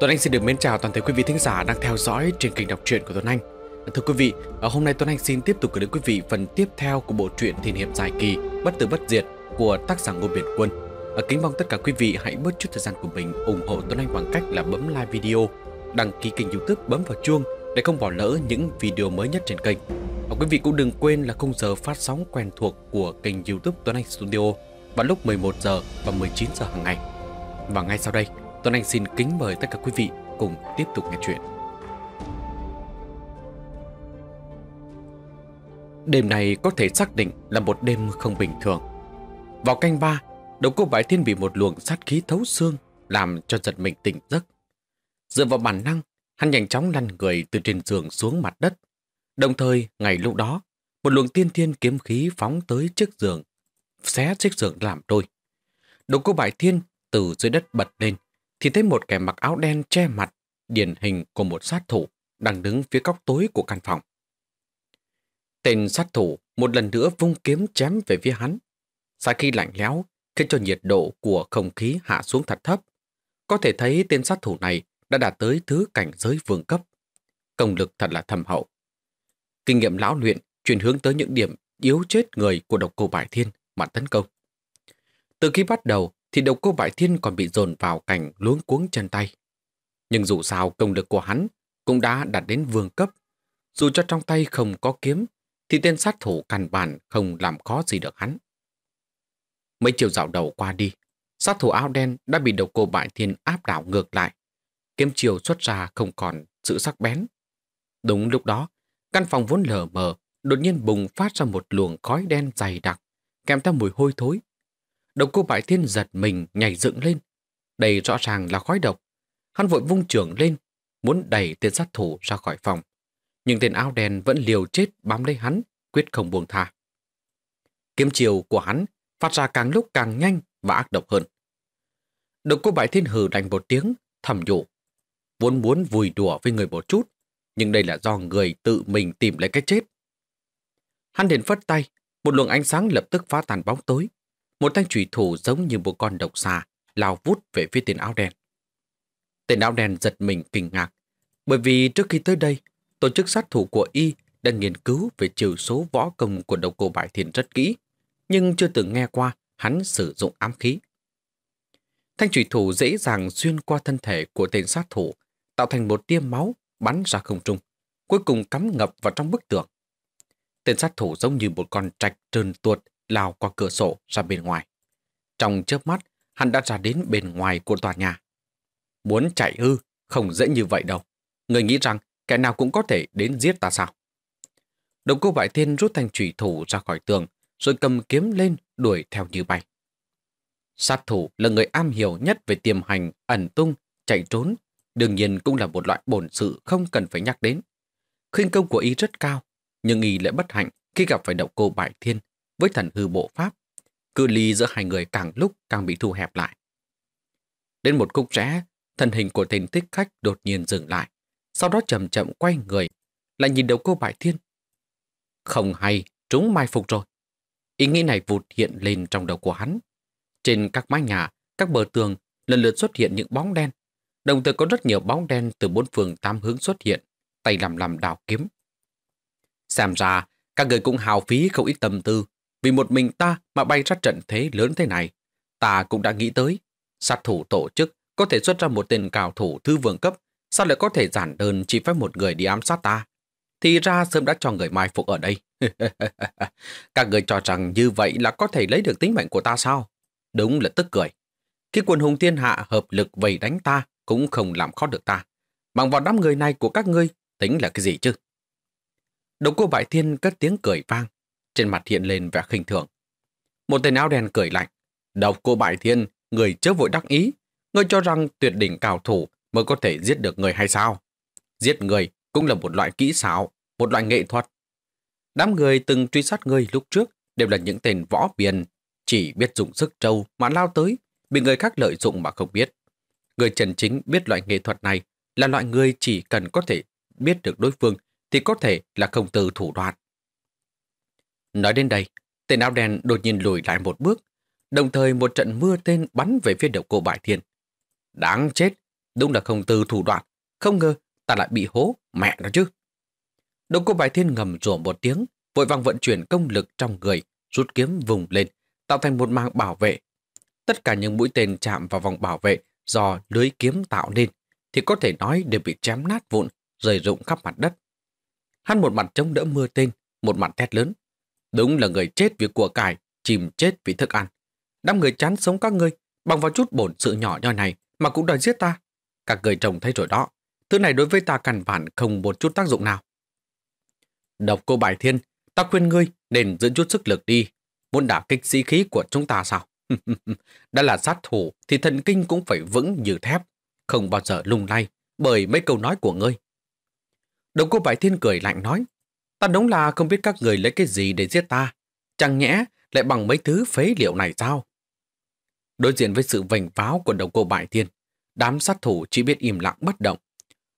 Tuấn Anh xin được mến chào toàn thể quý vị thính giả đang theo dõi trên kênh đọc truyện của Tuấn Anh. Thưa quý vị, ờ, hôm nay Tuấn Anh xin tiếp tục gửi đến quý vị phần tiếp theo của bộ truyện thiên hiệp dài kỳ Bất tử bất diệt của tác giả Ngô Biển Quân. Ờ, kính mong tất cả quý vị hãy bớt chút thời gian của mình ủng hộ Tuấn Anh bằng cách là bấm like video, đăng ký kênh YouTube, bấm vào chuông để không bỏ lỡ những video mới nhất trên kênh. Và ờ, quý vị cũng đừng quên là khung giờ phát sóng quen thuộc của kênh YouTube Tuấn Anh Studio vào lúc 11 giờ và 19 giờ hàng ngày. Và ngay sau đây, Tuấn Anh xin kính mời tất cả quý vị cùng tiếp tục nghe chuyện. Đêm này có thể xác định là một đêm không bình thường. Vào canh ba, đầu cô Bái Thiên bị một luồng sát khí thấu xương làm cho giật mình tỉnh giấc. Dựa vào bản năng, hắn nhanh chóng lăn người từ trên giường xuống mặt đất. Đồng thời, ngày lúc đó, một luồng tiên thiên kiếm khí phóng tới chiếc giường, xé chiếc giường làm đôi. Đầu cô Bái Thiên từ dưới đất bật lên, thì thấy một kẻ mặc áo đen che mặt, điển hình của một sát thủ đang đứng phía góc tối của căn phòng. Tên sát thủ một lần nữa vung kiếm chém về phía hắn. Xa khi lạnh lẽo, khiến cho nhiệt độ của không khí hạ xuống thật thấp. Có thể thấy tên sát thủ này đã đạt tới thứ cảnh giới vương cấp. Công lực thật là thầm hậu. Kinh nghiệm lão luyện chuyển hướng tới những điểm yếu chết người của độc cô Bải Thiên mà tấn công. Từ khi bắt đầu, thì đầu cô Vải Thiên còn bị dồn vào cảnh luống cuống chân tay. Nhưng dù sao công lực của hắn cũng đã đạt đến vương cấp. Dù cho trong tay không có kiếm, thì tên sát thủ căn bản không làm khó gì được hắn. Mấy chiều dạo đầu qua đi, sát thủ áo đen đã bị đầu cô Bại Thiên áp đảo ngược lại. Kiếm chiều xuất ra không còn sự sắc bén. Đúng lúc đó, căn phòng vốn lờ mờ, đột nhiên bùng phát ra một luồng khói đen dày đặc, kèm theo mùi hôi thối, Độc cô bại thiên giật mình nhảy dựng lên. đầy rõ ràng là khói độc. Hắn vội vung trưởng lên, muốn đẩy tên sát thủ ra khỏi phòng. Nhưng tên áo đen vẫn liều chết bám lấy hắn, quyết không buông tha. Kiếm chiều của hắn phát ra càng lúc càng nhanh và ác độc hơn. Độc cô bại thiên hừ đành một tiếng, thầm nhủ. Vốn muốn vùi đùa với người một chút, nhưng đây là do người tự mình tìm lấy cái chết. Hắn liền phất tay, một luồng ánh sáng lập tức phá tàn bóng tối một thanh thủy thủ giống như một con độc xà, lao vút về phía tên áo đen. Tên áo đen giật mình kinh ngạc, bởi vì trước khi tới đây, tổ chức sát thủ của Y đã nghiên cứu về chiều số võ công của độc cô bại Thiên rất kỹ, nhưng chưa từng nghe qua hắn sử dụng ám khí. Thanh thủy thủ dễ dàng xuyên qua thân thể của tên sát thủ, tạo thành một tia máu bắn ra không trung, cuối cùng cắm ngập vào trong bức tường. Tên sát thủ giống như một con trạch trơn tuột lao qua cửa sổ ra bên ngoài. Trong chớp mắt, hắn đã ra đến bên ngoài của tòa nhà. Muốn chạy ư, không dễ như vậy đâu. Người nghĩ rằng kẻ nào cũng có thể đến giết ta sao? Đồng cô bại thiên rút thanh trùy thủ ra khỏi tường, rồi cầm kiếm lên đuổi theo như bay. Sát thủ là người am hiểu nhất về tiềm hành, ẩn tung, chạy trốn, đương nhiên cũng là một loại bổn sự không cần phải nhắc đến. Khuyên công của y rất cao, nhưng y lại bất hạnh khi gặp phải động cô bại thiên với thần hư bộ pháp, cự ly giữa hai người càng lúc càng bị thu hẹp lại. Đến một khúc rẽ, thân hình của tên thích khách đột nhiên dừng lại, sau đó chậm chậm quay người, lại nhìn đầu cô bại thiên. Không hay, chúng mai phục rồi. Ý nghĩ này vụt hiện lên trong đầu của hắn. Trên các mái nhà, các bờ tường lần lượt xuất hiện những bóng đen. Đồng thời có rất nhiều bóng đen từ bốn phường tám hướng xuất hiện, tay làm làm đào kiếm. Xem ra, các người cũng hào phí không ít tâm tư vì một mình ta mà bay ra trận thế lớn thế này. Ta cũng đã nghĩ tới, sát thủ tổ chức có thể xuất ra một tên cao thủ thư vương cấp, sao lại có thể giản đơn chỉ phép một người đi ám sát ta? Thì ra sớm đã cho người mai phục ở đây. Các người cho rằng như vậy là có thể lấy được tính mệnh của ta sao? Đúng là tức cười. Khi quần hùng thiên hạ hợp lực vầy đánh ta cũng không làm khó được ta. Bằng vào đám người này của các ngươi tính là cái gì chứ? Độc cô bại thiên cất tiếng cười vang, trên mặt hiện lên vẻ khinh thường. Một tên áo đen cười lạnh. Độc cô Bại Thiên, người chớ vội đắc ý. Ngươi cho rằng tuyệt đỉnh cao thủ mới có thể giết được người hay sao? Giết người cũng là một loại kỹ xảo, một loại nghệ thuật. Đám người từng truy sát ngươi lúc trước đều là những tên võ biền, chỉ biết dùng sức trâu mà lao tới, bị người khác lợi dụng mà không biết. Người trần chính biết loại nghệ thuật này là loại người chỉ cần có thể biết được đối phương thì có thể là không từ thủ đoạn. Nói đến đây, tên áo đen đột nhiên lùi lại một bước, đồng thời một trận mưa tên bắn về phía đầu cô bại thiên. Đáng chết, đúng là không từ thủ đoạn, không ngờ ta lại bị hố, mẹ nó chứ. Đầu cô bại thiên ngầm rủa một tiếng, vội vàng vận chuyển công lực trong người, rút kiếm vùng lên, tạo thành một mạng bảo vệ. Tất cả những mũi tên chạm vào vòng bảo vệ do lưới kiếm tạo nên, thì có thể nói đều bị chém nát vụn, rời rụng khắp mặt đất. Hắn một mặt chống đỡ mưa tên, một mặt thét lớn. Đúng là người chết vì của cải, chìm chết vì thức ăn. Đám người chán sống các ngươi, bằng vào chút bổn sự nhỏ nhoi này mà cũng đòi giết ta. Các người trồng thấy rồi đó, thứ này đối với ta căn bản không một chút tác dụng nào. Độc cô Bài Thiên, ta khuyên ngươi nên giữ chút sức lực đi, muốn đả kích sĩ khí của chúng ta sao? đã là sát thủ thì thần kinh cũng phải vững như thép, không bao giờ lung lay bởi mấy câu nói của ngươi. Độc cô Bài Thiên cười lạnh nói, Ta đúng là không biết các người lấy cái gì để giết ta. Chẳng nhẽ lại bằng mấy thứ phế liệu này sao? Đối diện với sự vành pháo của đầu cô Bại Thiên, đám sát thủ chỉ biết im lặng bất động.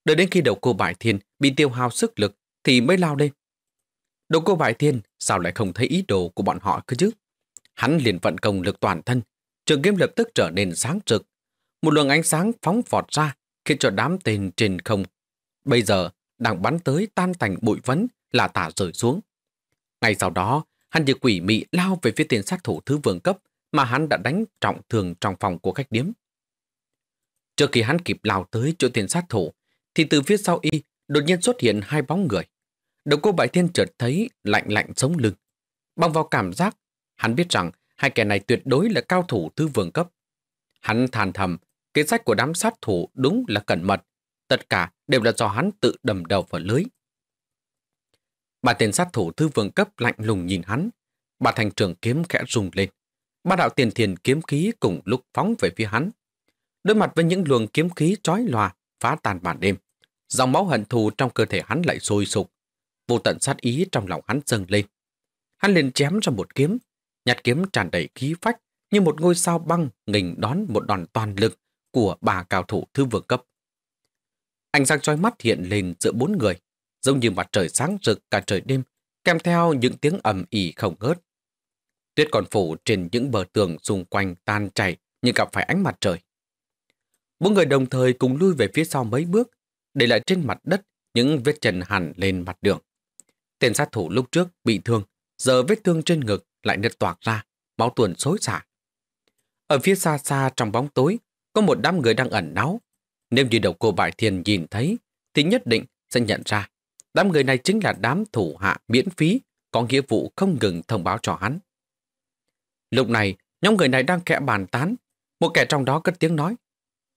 Đợi đến khi đầu cô Bại Thiên bị tiêu hao sức lực thì mới lao lên. Đầu cô Bại Thiên sao lại không thấy ý đồ của bọn họ cơ chứ? Hắn liền vận công lực toàn thân, trường kiếm lập tức trở nên sáng trực. Một luồng ánh sáng phóng vọt ra khiến cho đám tên trên không. Bây giờ, đang bắn tới tan thành bụi vấn là tả rời xuống. Ngay sau đó, hắn như quỷ mị lao về phía tiền sát thủ thứ vương cấp mà hắn đã đánh trọng thường trong phòng của khách điếm. Trước khi hắn kịp lao tới chỗ tiền sát thủ, thì từ phía sau y đột nhiên xuất hiện hai bóng người. Đầu cô bại thiên chợt thấy lạnh lạnh sống lưng. Bằng vào cảm giác, hắn biết rằng hai kẻ này tuyệt đối là cao thủ thứ vương cấp. Hắn than thầm, kế sách của đám sát thủ đúng là cẩn mật. Tất cả đều là do hắn tự đầm đầu vào lưới bà tiền sát thủ thư vương cấp lạnh lùng nhìn hắn. bà thành trường kiếm khẽ rung lên. Ba đạo tiền thiền kiếm khí cùng lúc phóng về phía hắn. Đối mặt với những luồng kiếm khí trói lòa, phá tàn bản đêm. Dòng máu hận thù trong cơ thể hắn lại sôi sục. Vô tận sát ý trong lòng hắn dâng lên. Hắn liền chém ra một kiếm. Nhát kiếm tràn đầy khí phách như một ngôi sao băng nghình đón một đòn toàn lực của bà cao thủ thư vương cấp. anh sáng chói mắt hiện lên giữa bốn người giống như mặt trời sáng rực cả trời đêm, kèm theo những tiếng ầm ỉ không ngớt. Tuyết còn phủ trên những bờ tường xung quanh tan chảy như gặp phải ánh mặt trời. Bốn người đồng thời cùng lui về phía sau mấy bước, để lại trên mặt đất những vết chân hẳn lên mặt đường. Tên sát thủ lúc trước bị thương, giờ vết thương trên ngực lại nứt toạc ra, máu tuồn xối xả. Ở phía xa xa trong bóng tối, có một đám người đang ẩn náu. Nếu như đầu cô Bại thiền nhìn thấy, thì nhất định sẽ nhận ra đám người này chính là đám thủ hạ miễn phí, có nghĩa vụ không ngừng thông báo cho hắn. Lúc này, nhóm người này đang kẽ bàn tán. Một kẻ trong đó cất tiếng nói.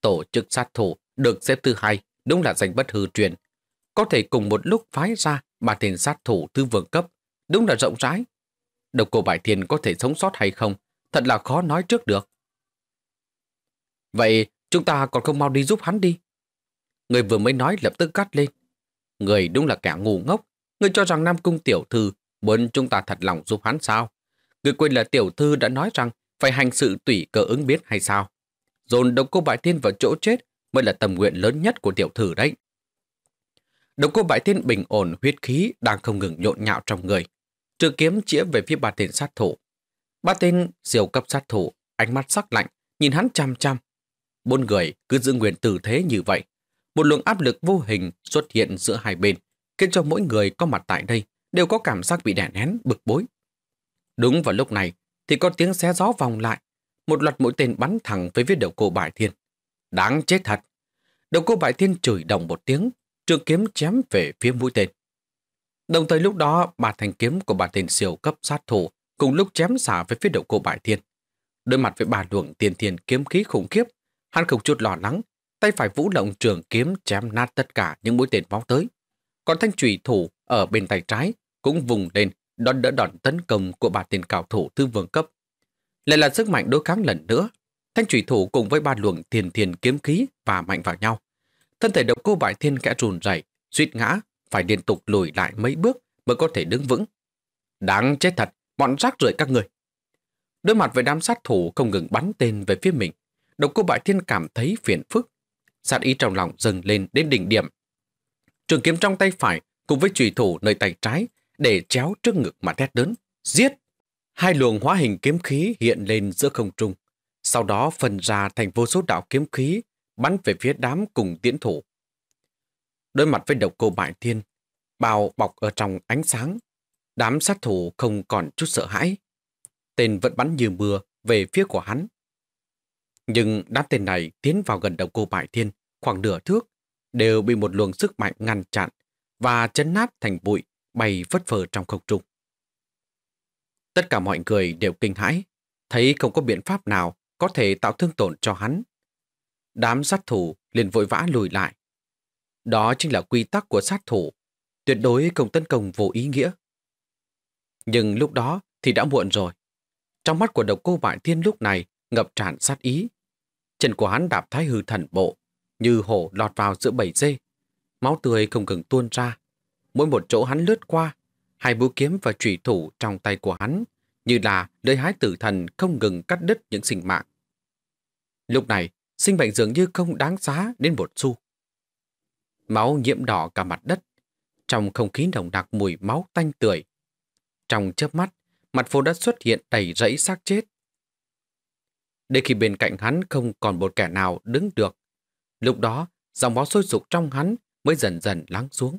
Tổ chức sát thủ được xếp thứ hai, đúng là danh bất hư truyền. Có thể cùng một lúc phái ra ba tên sát thủ tư vương cấp, đúng là rộng rãi. Độc cô Bải Thiền có thể sống sót hay không, thật là khó nói trước được. Vậy chúng ta còn không mau đi giúp hắn đi. Người vừa mới nói lập tức cắt lên. Người đúng là kẻ ngu ngốc. Người cho rằng Nam Cung tiểu thư muốn chúng ta thật lòng giúp hắn sao? Người quên là tiểu thư đã nói rằng phải hành sự tùy cơ ứng biến hay sao? Dồn độc cô bại thiên vào chỗ chết mới là tầm nguyện lớn nhất của tiểu thư đấy. Độc cô bại thiên bình ổn huyết khí đang không ngừng nhộn nhạo trong người. Trừ kiếm chĩa về phía ba tên sát thủ. Ba tên siêu cấp sát thủ, ánh mắt sắc lạnh, nhìn hắn chăm chăm. Bốn người cứ giữ nguyên tử thế như vậy, một luồng áp lực vô hình xuất hiện giữa hai bên, khiến cho mỗi người có mặt tại đây đều có cảm giác bị đè nén, bực bối. Đúng vào lúc này, thì có tiếng xé gió vòng lại, một loạt mũi tên bắn thẳng về phía đầu cô Bại Thiên. Đáng chết thật! Đầu cô Bại Thiên chửi đồng một tiếng, trường kiếm chém về phía mũi tên. Đồng thời lúc đó, bà thành kiếm của bà tên siêu cấp sát thủ cùng lúc chém xả về phía đầu cô Bại Thiên. Đối mặt với bà luồng tiền thiên kiếm khí khủng khiếp, hắn không chút lo lắng, tay phải vũ động trường kiếm chém nát tất cả những mũi tên phóng tới. Còn thanh trùy thủ ở bên tay trái cũng vùng lên đón đỡ đòn tấn công của ba tên cao thủ thư vương cấp. Lại là sức mạnh đối kháng lần nữa, thanh trùy thủ cùng với ba luồng thiền thiền kiếm khí và mạnh vào nhau. Thân thể độc cô bại thiên kẽ rùn rẩy, suýt ngã, phải liên tục lùi lại mấy bước mới có thể đứng vững. Đáng chết thật, bọn rác rưởi các người. Đối mặt với đám sát thủ không ngừng bắn tên về phía mình, độc cô bại thiên cảm thấy phiền phức, sát ý trong lòng dâng lên đến đỉnh điểm. Trường kiếm trong tay phải cùng với trùy thủ nơi tay trái để chéo trước ngực mà thét lớn. Giết! Hai luồng hóa hình kiếm khí hiện lên giữa không trung. Sau đó phân ra thành vô số đạo kiếm khí bắn về phía đám cùng tiễn thủ. Đối mặt với độc cô bại thiên, bao bọc ở trong ánh sáng. Đám sát thủ không còn chút sợ hãi. Tên vẫn bắn như mưa về phía của hắn. Nhưng đám tên này tiến vào gần đầu cô Bại Thiên, khoảng nửa thước, đều bị một luồng sức mạnh ngăn chặn và chấn nát thành bụi bay vất vờ trong không trung. Tất cả mọi người đều kinh hãi, thấy không có biện pháp nào có thể tạo thương tổn cho hắn. Đám sát thủ liền vội vã lùi lại. Đó chính là quy tắc của sát thủ, tuyệt đối không tấn công vô ý nghĩa. Nhưng lúc đó thì đã muộn rồi. Trong mắt của độc cô bại thiên lúc này ngập tràn sát ý. Chân của hắn đạp thái hư thần bộ, như hổ lọt vào giữa bảy dê. Máu tươi không ngừng tuôn ra. Mỗi một chỗ hắn lướt qua, hai búa kiếm và trùy thủ trong tay của hắn như là lưỡi hái tử thần không ngừng cắt đứt những sinh mạng. Lúc này, sinh bệnh dường như không đáng giá đến một xu. Máu nhiễm đỏ cả mặt đất, trong không khí nồng đặc mùi máu tanh tưởi. Trong chớp mắt, mặt phố đã xuất hiện đầy rẫy xác chết, để khi bên cạnh hắn không còn một kẻ nào đứng được. Lúc đó, dòng máu sôi sục trong hắn mới dần dần lắng xuống.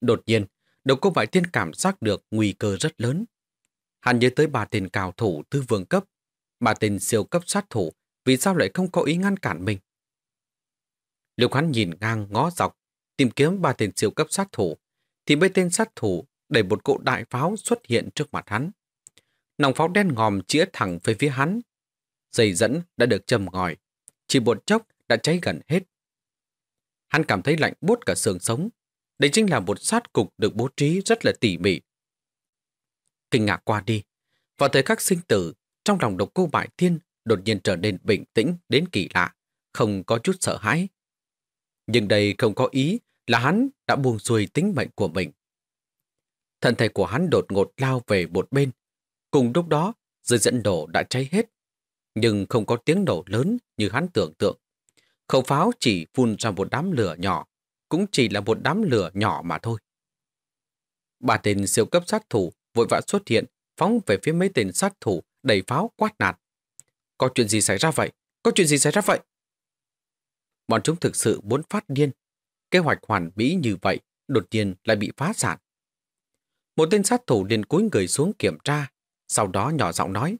Đột nhiên, đầu cô vải tiên cảm giác được nguy cơ rất lớn. Hắn nhớ tới bà tiền cào thủ tư vương cấp, bà tiền siêu cấp sát thủ vì sao lại không có ý ngăn cản mình. Lúc hắn nhìn ngang ngó dọc, tìm kiếm bà tiền siêu cấp sát thủ, thì mấy tên sát thủ đẩy một cỗ đại pháo xuất hiện trước mặt hắn nòng pháo đen ngòm chĩa thẳng về phía hắn. Dây dẫn đã được châm ngòi, chỉ một chốc đã cháy gần hết. Hắn cảm thấy lạnh buốt cả xương sống. Đây chính là một sát cục được bố trí rất là tỉ mỉ. Kinh ngạc qua đi, vào thời khắc sinh tử, trong lòng độc cô bại thiên đột nhiên trở nên bình tĩnh đến kỳ lạ, không có chút sợ hãi. Nhưng đây không có ý là hắn đã buông xuôi tính mệnh của mình. Thân thể của hắn đột ngột lao về một bên, Cùng lúc đó, dưới dẫn đổ đã cháy hết, nhưng không có tiếng nổ lớn như hắn tưởng tượng. Khẩu pháo chỉ phun ra một đám lửa nhỏ, cũng chỉ là một đám lửa nhỏ mà thôi. Ba tên siêu cấp sát thủ vội vã xuất hiện, phóng về phía mấy tên sát thủ đầy pháo quát nạt. Có chuyện gì xảy ra vậy? Có chuyện gì xảy ra vậy? Bọn chúng thực sự muốn phát điên. Kế hoạch hoàn mỹ như vậy đột nhiên lại bị phá sản. Một tên sát thủ liền cúi người xuống kiểm tra sau đó nhỏ giọng nói,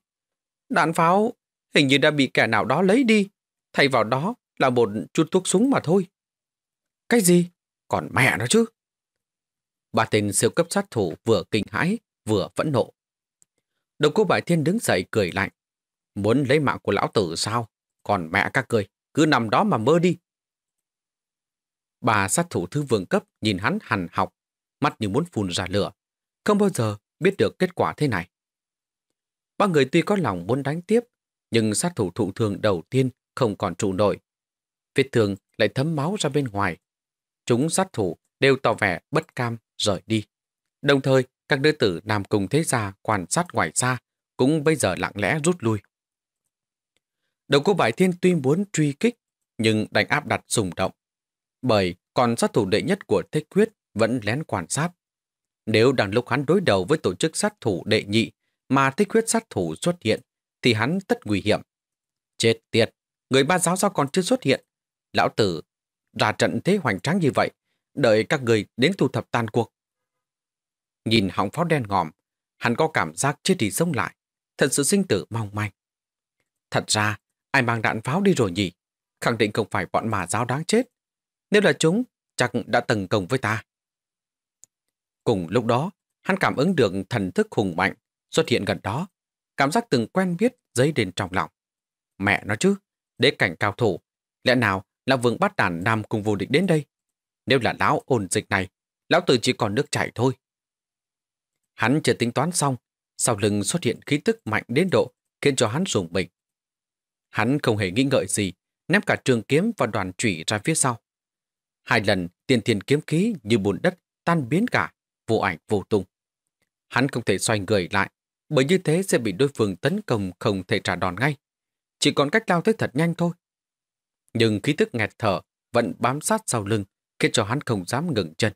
đạn pháo hình như đã bị kẻ nào đó lấy đi, thay vào đó là một chút thuốc súng mà thôi. Cái gì? Còn mẹ nó chứ? Ba tên siêu cấp sát thủ vừa kinh hãi, vừa phẫn nộ. Độc cô Bại Thiên đứng dậy cười lạnh. Muốn lấy mạng của lão tử sao? Còn mẹ các cười, cứ nằm đó mà mơ đi. Bà sát thủ thư vương cấp nhìn hắn hằn học, mắt như muốn phun ra lửa. Không bao giờ biết được kết quả thế này. Ba người tuy có lòng muốn đánh tiếp, nhưng sát thủ thụ thường đầu tiên không còn trụ nổi. việt thường lại thấm máu ra bên ngoài. Chúng sát thủ đều tỏ vẻ bất cam rời đi. Đồng thời, các nữ tử làm cùng thế gia quan sát ngoài xa cũng bây giờ lặng lẽ rút lui. Đầu cô Bại Thiên tuy muốn truy kích, nhưng đánh áp đặt sùng động. Bởi còn sát thủ đệ nhất của thế Quyết vẫn lén quan sát. Nếu đang lúc hắn đối đầu với tổ chức sát thủ đệ nhị mà thích huyết sát thủ xuất hiện, thì hắn tất nguy hiểm. Chết tiệt, người ba giáo sao còn chưa xuất hiện? Lão tử, ra trận thế hoành tráng như vậy, đợi các người đến thu thập tan cuộc. Nhìn họng pháo đen ngòm, hắn có cảm giác chết đi sống lại, thật sự sinh tử mong manh. Thật ra, ai mang đạn pháo đi rồi nhỉ? Khẳng định không phải bọn mà giáo đáng chết. Nếu là chúng, chắc đã từng công với ta. Cùng lúc đó, hắn cảm ứng được thần thức hùng mạnh xuất hiện gần đó, cảm giác từng quen biết dấy đến trong lòng. Mẹ nó chứ, đế cảnh cao thủ, lẽ nào là vương bát đàn nam cùng vô địch đến đây? Nếu là lão ổn dịch này, lão tử chỉ còn nước chảy thôi. Hắn chưa tính toán xong, sau lưng xuất hiện khí tức mạnh đến độ khiến cho hắn rùng mình. Hắn không hề nghĩ ngợi gì, ném cả trường kiếm và đoàn chủy ra phía sau. Hai lần tiền thiên kiếm khí như bùn đất tan biến cả, vô ảnh vô tung. Hắn không thể xoay người lại, bởi như thế sẽ bị đối phương tấn công không thể trả đòn ngay. Chỉ còn cách lao tới thật nhanh thôi. Nhưng khí tức nghẹt thở vẫn bám sát sau lưng, khiến cho hắn không dám ngừng chân.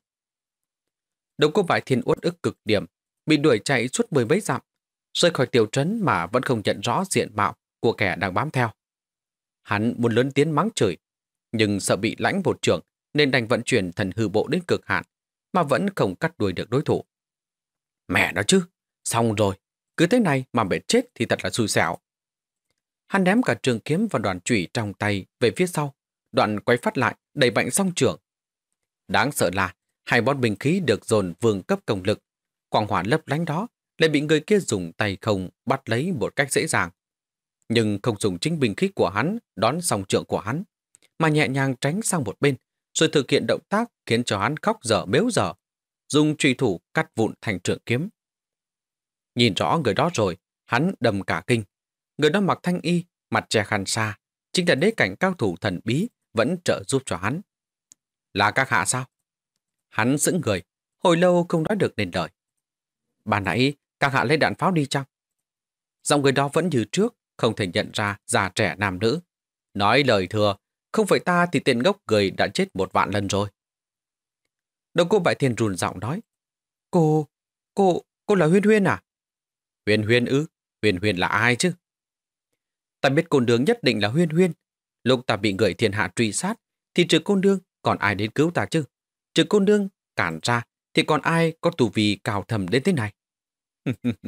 Đồng cô vải thiên uất ức cực điểm, bị đuổi chạy suốt mười mấy dặm, rơi khỏi tiểu trấn mà vẫn không nhận rõ diện mạo của kẻ đang bám theo. Hắn muốn lớn tiếng mắng chửi, nhưng sợ bị lãnh một trưởng nên đành vận chuyển thần hư bộ đến cực hạn, mà vẫn không cắt đuổi được đối thủ. Mẹ nó chứ, xong rồi, cứ thế này mà mẹ chết thì thật là xui xẻo. Hắn ném cả trường kiếm và đoàn trụy trong tay về phía sau. Đoạn quay phát lại, đầy bệnh song trưởng. Đáng sợ là hai bọn bình khí được dồn vương cấp công lực. Quang hỏa lấp lánh đó lại bị người kia dùng tay không bắt lấy một cách dễ dàng. Nhưng không dùng chính bình khí của hắn đón song trưởng của hắn, mà nhẹ nhàng tránh sang một bên, rồi thực hiện động tác khiến cho hắn khóc dở mếu dở, dùng truy thủ cắt vụn thành trường kiếm. Nhìn rõ người đó rồi, hắn đầm cả kinh. Người đó mặc thanh y, mặt che khăn xa, chính là đế cảnh cao thủ thần bí vẫn trợ giúp cho hắn. Là các hạ sao? Hắn sững người, hồi lâu không nói được nên đợi bà nãy, các hạ lấy đạn pháo đi chăng? Giọng người đó vẫn như trước, không thể nhận ra già trẻ nam nữ. Nói lời thừa, không phải ta thì tên gốc người đã chết một vạn lần rồi. đồng cô bại thiên rùn giọng nói. Cô, cô, cô là Huyên Huyên à? Huyền Huyền ư? Huyền Huyền là ai chứ? Ta biết côn đường nhất định là Huyền Huyền. Lúc ta bị người thiên hạ truy sát, thì trừ côn đương còn ai đến cứu ta chứ? Trừ côn đương cản ra, thì còn ai có tù vì cào thầm đến thế này?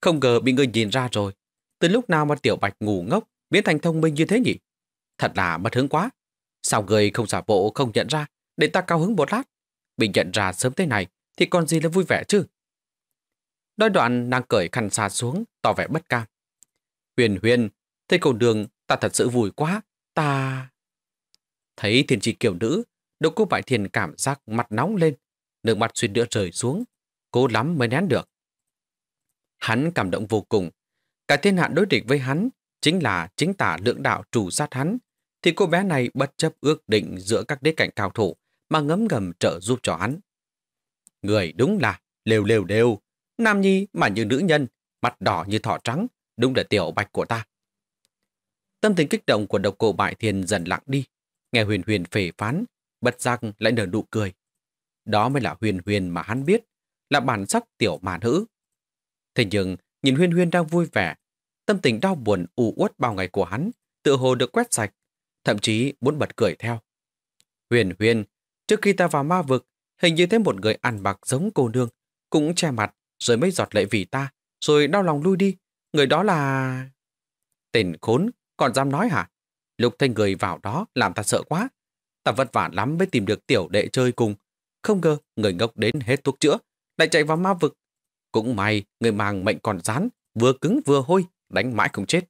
không ngờ bị người nhìn ra rồi. Từ lúc nào mà tiểu bạch ngủ ngốc biến thành thông minh như thế nhỉ? Thật là bất hứng quá. Sao người không giả bộ không nhận ra, để ta cao hứng một lát. Bị nhận ra sớm thế này, thì còn gì là vui vẻ chứ? Nói đoạn nàng cởi khăn xa xuống, tỏ vẻ bất cam. Huyền huyền, thấy cầu đường, ta thật sự vui quá, ta... Thấy thiên tri kiểu nữ, độc cô bại thiền cảm giác mặt nóng lên, nước mặt xuyên nữa rời xuống, cố lắm mới nén được. Hắn cảm động vô cùng. Cả thiên hạ đối địch với hắn chính là chính tả lượng đạo trù sát hắn, thì cô bé này bất chấp ước định giữa các đế cảnh cao thủ mà ngấm ngầm trợ giúp cho hắn. Người đúng là lều lều đều, Nam nhi mà như nữ nhân, mặt đỏ như thỏ trắng, đúng là tiểu bạch của ta. Tâm tình kích động của độc cô bại thiên dần lặng đi, nghe huyền huyền phề phán, bật răng lại nở nụ cười. Đó mới là huyền huyền mà hắn biết, là bản sắc tiểu mà nữ Thế nhưng, nhìn huyền huyền đang vui vẻ, tâm tình đau buồn u uất bao ngày của hắn, tự hồ được quét sạch, thậm chí muốn bật cười theo. Huyền huyền, trước khi ta vào ma vực, hình như thấy một người ăn mặc giống cô nương, cũng che mặt, rồi mới giọt lệ vì ta, rồi đau lòng lui đi. Người đó là... Tên khốn, còn dám nói hả? Lục thanh người vào đó làm ta sợ quá. Ta vất vả lắm mới tìm được tiểu đệ chơi cùng. Không ngờ người ngốc đến hết thuốc chữa, lại chạy vào ma vực. Cũng may người mang mệnh còn rán, vừa cứng vừa hôi, đánh mãi không chết.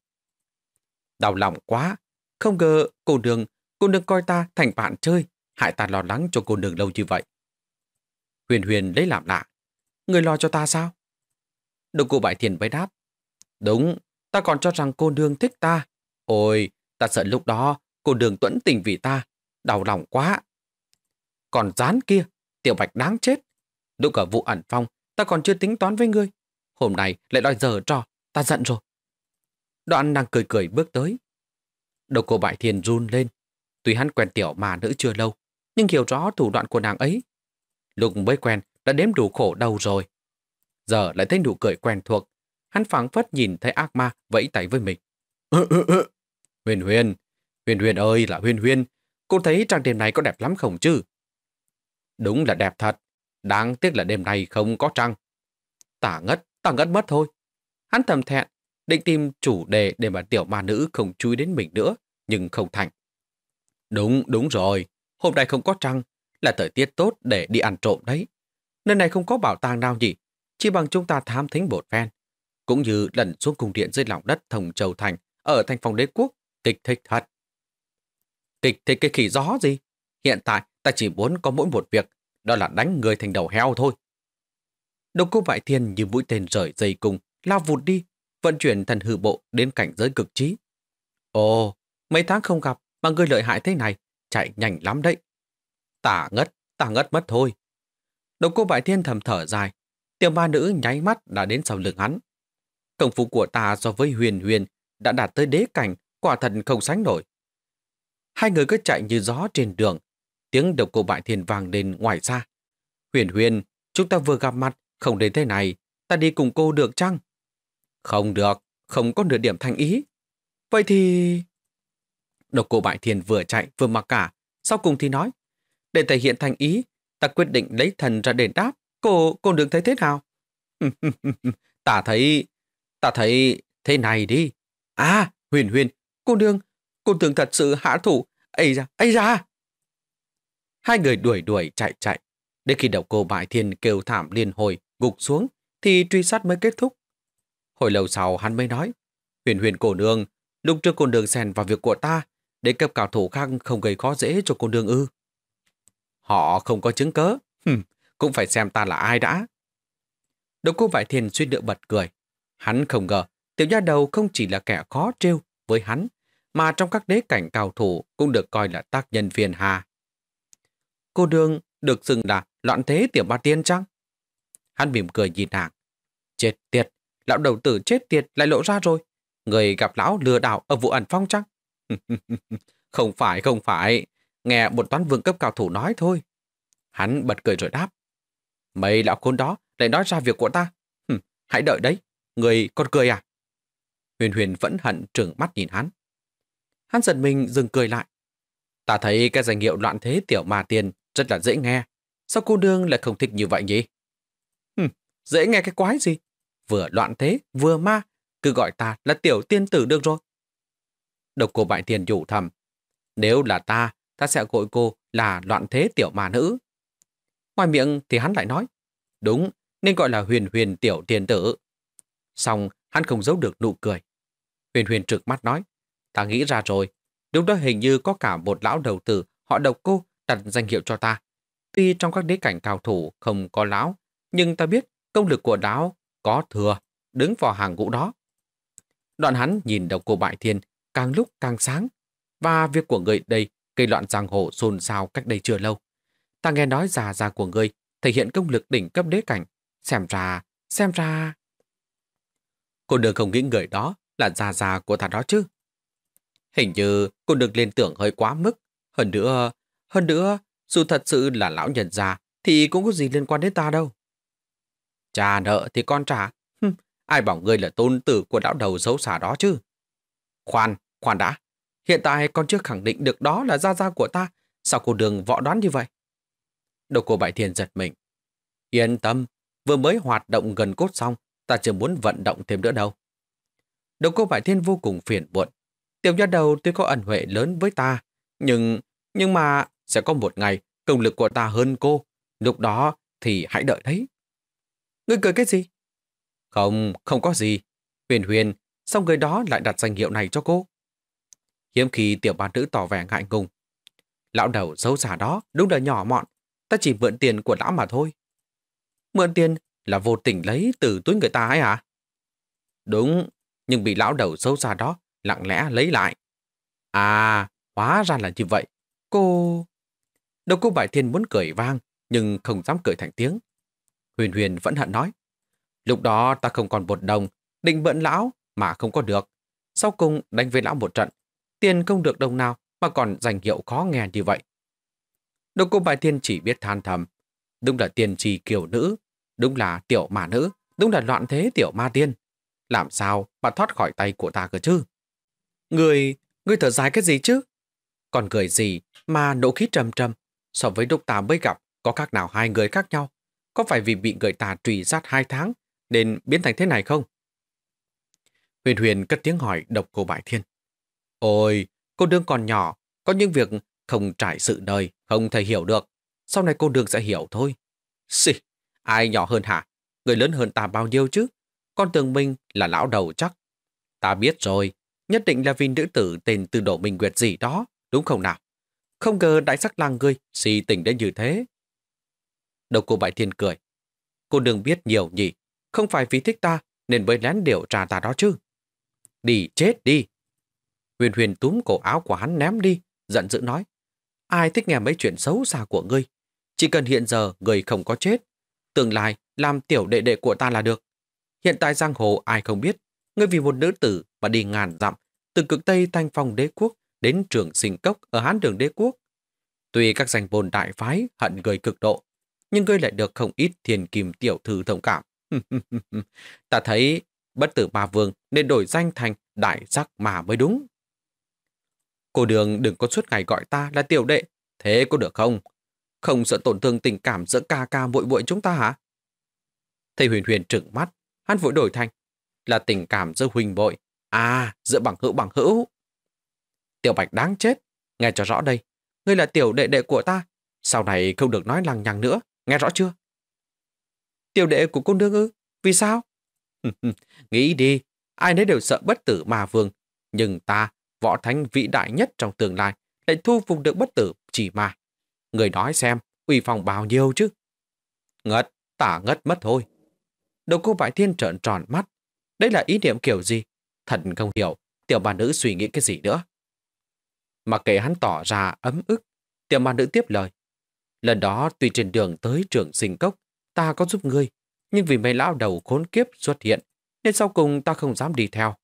Đau lòng quá, không ngờ cô đường, cô đường coi ta thành bạn chơi, hại ta lo lắng cho cô đường lâu như vậy. Huyền huyền lấy làm lạ, người lo cho ta sao? Độc cụ bại thiền mới đáp. Đúng, ta còn cho rằng cô nương thích ta. Ôi, ta sợ lúc đó cô nương tuẫn tình vì ta. Đau lòng quá. Còn dán kia, tiểu bạch đáng chết. Đúng cả vụ ẩn phong, ta còn chưa tính toán với ngươi. Hôm nay lại đòi giờ trò, ta giận rồi. Đoạn đang cười cười bước tới. Đầu cô bại thiền run lên. Tuy hắn quen tiểu mà nữ chưa lâu, nhưng hiểu rõ thủ đoạn của nàng ấy. Lục mới quen, đã nếm đủ khổ đau rồi. Giờ lại thấy nụ cười quen thuộc. Hắn phảng phất nhìn thấy ác ma vẫy tay với mình. huyền huyền, huyền huyền ơi là huyền huyền, cô thấy trang đêm này có đẹp lắm không chứ? Đúng là đẹp thật. Đáng tiếc là đêm nay không có trăng. Tả ngất, tả ngất mất thôi. Hắn thầm thẹn, định tìm chủ đề để mà tiểu ma nữ không chui đến mình nữa, nhưng không thành. Đúng, đúng rồi. Hôm nay không có trăng, là thời tiết tốt để đi ăn trộm đấy. Nơi này không có bảo tàng nào nhỉ, chỉ bằng chúng ta thám thính một phen. Cũng như lần xuống cung điện dưới lòng đất Thông Châu Thành, ở thành phòng đế quốc, kịch thích thật. Kịch thích cái khỉ gió gì? Hiện tại ta chỉ muốn có mỗi một việc, đó là đánh người thành đầu heo thôi. Độc cô Vại Thiên như mũi tên rời dây cung, lao vụt đi, vận chuyển thần hư bộ đến cảnh giới cực trí. Ồ, mấy tháng không gặp mà ngươi lợi hại thế này, chạy nhanh lắm đấy. Tả ngất, tả ngất mất thôi. Độc cô Bại Thiên thầm thở dài, tiểu ma nữ nháy mắt đã đến sau lưng hắn. Công phu của ta so với huyền huyền đã đạt tới đế cảnh, quả thật không sánh nổi. Hai người cứ chạy như gió trên đường, tiếng độc cô Bại Thiên vang lên ngoài xa. Huyền huyền, chúng ta vừa gặp mặt, không đến thế này, ta đi cùng cô được chăng? Không được, không có nửa điểm thành ý. Vậy thì... Độc cô Bại Thiên vừa chạy vừa mặc cả, sau cùng thì nói, để thể hiện thành ý, Ta quyết định lấy thần ra để đáp. Cô, cô đừng thấy thế nào? ta thấy, ta thấy thế này đi. À, huyền huyền, cô đương, cô tưởng thật sự hạ thủ. ấy ra, ấy ra. Hai người đuổi đuổi chạy chạy. Đến khi đầu cô bại thiên kêu thảm liên hồi, gục xuống, thì truy sát mới kết thúc. Hồi lâu sau hắn mới nói, huyền huyền cô nương, lúc trước cô nương xen vào việc của ta, để cấp cao thủ khác không gây khó dễ cho cô nương ư. Họ không có chứng cớ. Hừm, cũng phải xem ta là ai đã. Độc cô Vải thiền suy đựa bật cười. Hắn không ngờ, tiểu gia đầu không chỉ là kẻ khó trêu với hắn, mà trong các đế cảnh cao thủ cũng được coi là tác nhân phiền hà. Cô đương được xưng là loạn thế tiểu ba tiên chăng? Hắn mỉm cười nhìn nàng. Chết tiệt, lão đầu tử chết tiệt lại lộ ra rồi. Người gặp lão lừa đảo ở vụ ẩn phong chăng? không phải, không phải nghe một toán vương cấp cao thủ nói thôi. Hắn bật cười rồi đáp. Mấy lão khốn đó lại nói ra việc của ta. Hừm, hãy đợi đấy, người còn cười à? Huyền huyền vẫn hận trừng mắt nhìn hắn. Hắn giật mình dừng cười lại. Ta thấy cái danh hiệu loạn thế tiểu ma tiền rất là dễ nghe. Sao cô đương lại không thích như vậy nhỉ? Hừm, dễ nghe cái quái gì? Vừa loạn thế, vừa ma, cứ gọi ta là tiểu tiên tử được rồi. Độc cô bại tiền nhủ thầm. Nếu là ta, ta sẽ gọi cô là loạn thế tiểu mà nữ. Ngoài miệng thì hắn lại nói, đúng, nên gọi là huyền huyền tiểu tiền tử. Xong, hắn không giấu được nụ cười. Huyền huyền trực mắt nói, ta nghĩ ra rồi, đúng đó hình như có cả một lão đầu tử họ độc cô đặt danh hiệu cho ta. Tuy trong các đế cảnh cao thủ không có lão, nhưng ta biết công lực của lão có thừa, đứng vào hàng ngũ đó. Đoạn hắn nhìn đầu cô bại thiên càng lúc càng sáng, và việc của người đây gây loạn giang hồ xôn xao cách đây chưa lâu. Ta nghe nói già già của ngươi thể hiện công lực đỉnh cấp đế cảnh. Xem ra, xem ra... Cô đường không nghĩ người đó là già già của ta đó chứ. Hình như cô được liên tưởng hơi quá mức. Hơn nữa, hơn nữa, dù thật sự là lão nhận già thì cũng có gì liên quan đến ta đâu. Trả nợ thì con trả. Hừm, ai bảo ngươi là tôn tử của lão đầu xấu xả đó chứ? Khoan, khoan đã. Hiện tại con chưa khẳng định được đó là gia gia của ta. Sao cô đường võ đoán như vậy? Đầu cô bại Thiên giật mình. Yên tâm, vừa mới hoạt động gần cốt xong, ta chưa muốn vận động thêm nữa đâu. Đầu cô bại thiên vô cùng phiền muộn. Tiểu nha đầu tuy có ẩn huệ lớn với ta, nhưng, nhưng mà sẽ có một ngày công lực của ta hơn cô. Lúc đó thì hãy đợi đấy. Ngươi cười cái gì? Không, không có gì. Huyền huyền, sao người đó lại đặt danh hiệu này cho cô? hiếm khi tiểu bà nữ tỏ vẻ ngại ngùng. Lão đầu xấu xả đó đúng là nhỏ mọn, ta chỉ mượn tiền của lão mà thôi. Mượn tiền là vô tình lấy từ túi người ta ấy à? Đúng, nhưng bị lão đầu xấu xa đó lặng lẽ lấy lại. À, hóa ra là như vậy. Cô... Đâu cô Bại Thiên muốn cười vang, nhưng không dám cười thành tiếng. Huyền Huyền vẫn hận nói. Lúc đó ta không còn một đồng, định bận lão mà không có được. Sau cùng đánh với lão một trận, tiền không được đồng nào mà còn giành hiệu khó nghe như vậy. độc cô Bài Thiên chỉ biết than thầm. Đúng là tiền trì kiểu nữ, đúng là tiểu mà nữ, đúng là loạn thế tiểu ma tiên. Làm sao mà thoát khỏi tay của ta cơ chứ? Người, người thở dài cái gì chứ? Còn cười gì mà nỗ khí trầm trầm so với lúc ta mới gặp có khác nào hai người khác nhau? Có phải vì bị người ta trùy sát hai tháng nên biến thành thế này không? Huyền Huyền cất tiếng hỏi độc cô Bại Thiên. Ôi, cô đương còn nhỏ, có những việc không trải sự đời, không thể hiểu được. Sau này cô đương sẽ hiểu thôi. Xì, ai nhỏ hơn hả? Người lớn hơn ta bao nhiêu chứ? Con tường Minh là lão đầu chắc. Ta biết rồi, nhất định là vì nữ tử tên từ đổ minh nguyệt gì đó, đúng không nào? Không ngờ đại sắc lang ngươi si tình đến như thế. Đầu cô bại thiên cười. Cô đừng biết nhiều nhỉ, không phải vì thích ta nên mới lén điều tra ta đó chứ. Đi chết đi, Huyền huyền túm cổ áo của hắn ném đi, giận dữ nói. Ai thích nghe mấy chuyện xấu xa của ngươi? Chỉ cần hiện giờ người không có chết. Tương lai làm tiểu đệ đệ của ta là được. Hiện tại giang hồ ai không biết. Ngươi vì một nữ tử mà đi ngàn dặm, từ cực Tây Thanh Phong đế quốc đến trường sinh cốc ở Hán đường đế quốc. Tuy các danh bồn đại phái hận người cực độ, nhưng ngươi lại được không ít thiền kìm tiểu thư thông cảm. ta thấy bất tử ba vương nên đổi danh thành đại giác mà mới đúng. Cô đường đừng có suốt ngày gọi ta là tiểu đệ, thế có được không? Không sợ tổn thương tình cảm giữa ca ca vội vội chúng ta hả? Thầy huyền huyền trừng mắt, hắn vội đổi thành. Là tình cảm giữa huynh vội, à, giữa bằng hữu bằng hữu. Tiểu bạch đáng chết, nghe cho rõ đây, ngươi là tiểu đệ đệ của ta, sau này không được nói lằng nhằng nữa, nghe rõ chưa? Tiểu đệ của cô nương ư, vì sao? Nghĩ đi, ai nấy đều sợ bất tử mà vương, nhưng ta võ thánh vĩ đại nhất trong tương lai, lại thu phục được bất tử chỉ mà. Người nói xem, uy phong bao nhiêu chứ? Ngất, tả ngất mất thôi. Đầu cô Bại Thiên trợn tròn mắt. Đây là ý niệm kiểu gì? Thật không hiểu, tiểu bà nữ suy nghĩ cái gì nữa. Mà kể hắn tỏ ra ấm ức, tiểu bà nữ tiếp lời. Lần đó tùy trên đường tới trường sinh cốc, ta có giúp ngươi, nhưng vì mấy lão đầu khốn kiếp xuất hiện, nên sau cùng ta không dám đi theo.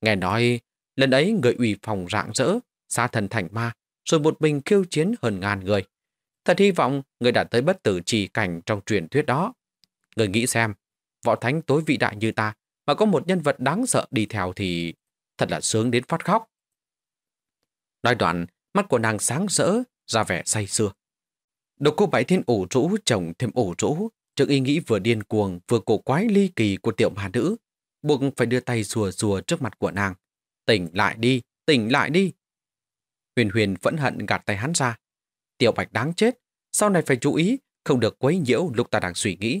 Nghe nói Lần ấy người ủy phòng rạng rỡ, xa thần thành ma, rồi một mình khiêu chiến hơn ngàn người. Thật hy vọng người đã tới bất tử trì cảnh trong truyền thuyết đó. Người nghĩ xem, võ thánh tối vĩ đại như ta, mà có một nhân vật đáng sợ đi theo thì thật là sướng đến phát khóc. Nói đoạn, mắt của nàng sáng rỡ, ra vẻ say sưa. Độc cô bảy thiên ủ rũ chồng thêm ủ rũ, trước ý nghĩ vừa điên cuồng vừa cổ quái ly kỳ của tiểu hà nữ, buộc phải đưa tay rùa rùa trước mặt của nàng. Tỉnh lại đi, tỉnh lại đi. Huyền huyền vẫn hận gạt tay hắn ra. Tiểu bạch đáng chết, sau này phải chú ý, không được quấy nhiễu lúc ta đang suy nghĩ.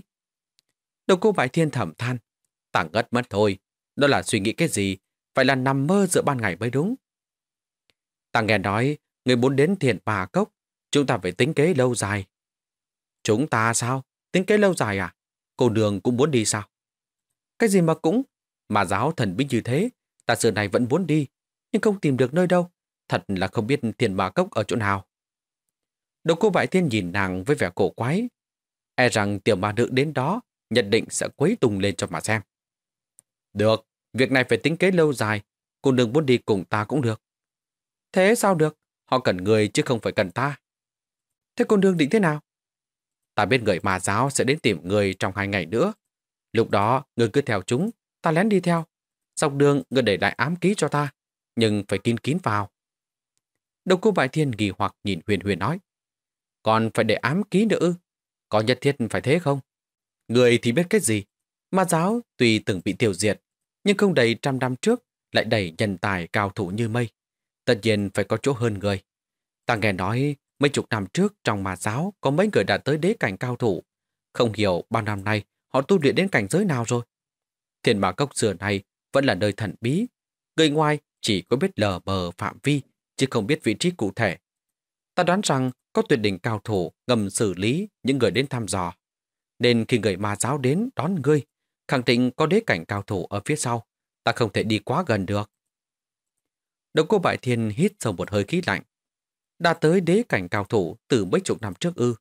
Đầu cô bái thiên thẩm than, tảng ngất mất thôi, đó là suy nghĩ cái gì, phải là nằm mơ giữa ban ngày mới đúng. Ta nghe nói, người muốn đến thiền bà cốc, chúng ta phải tính kế lâu dài. Chúng ta sao? Tính kế lâu dài à? Cô đường cũng muốn đi sao? Cái gì mà cũng? Mà giáo thần bí như thế, Ta giờ này vẫn muốn đi, nhưng không tìm được nơi đâu. Thật là không biết thiên ma cốc ở chỗ nào. Độc cô bại thiên nhìn nàng với vẻ cổ quái. E rằng tiểu ma nữ đến đó, nhận định sẽ quấy tung lên cho mà xem. Được, việc này phải tính kế lâu dài. Cô đừng muốn đi cùng ta cũng được. Thế sao được? Họ cần người chứ không phải cần ta. Thế cô đương định thế nào? Ta biết người mà giáo sẽ đến tìm người trong hai ngày nữa. Lúc đó, người cứ theo chúng, ta lén đi theo. Dọc đường người để lại ám ký cho ta, nhưng phải kín kín vào. Độc cô Bại Thiên ghi hoặc nhìn huyền huyền nói. Còn phải để ám ký nữa Có nhất thiết phải thế không? Người thì biết cái gì? Ma giáo tuy từng bị tiêu diệt, nhưng không đầy trăm năm trước lại đầy nhân tài cao thủ như mây. Tất nhiên phải có chỗ hơn người. Ta nghe nói mấy chục năm trước trong ma giáo có mấy người đã tới đế cảnh cao thủ. Không hiểu bao năm nay họ tu luyện đến cảnh giới nào rồi. Thiền bà cốc xưa này vẫn là nơi thần bí. Người ngoài chỉ có biết lờ bờ phạm vi, chứ không biết vị trí cụ thể. Ta đoán rằng có tuyệt đỉnh cao thủ ngầm xử lý những người đến thăm dò. Nên khi người ma giáo đến đón ngươi, khẳng định có đế cảnh cao thủ ở phía sau, ta không thể đi quá gần được. Độc cô Bại Thiên hít sâu một hơi khí lạnh. Đã tới đế cảnh cao thủ từ mấy chục năm trước ư.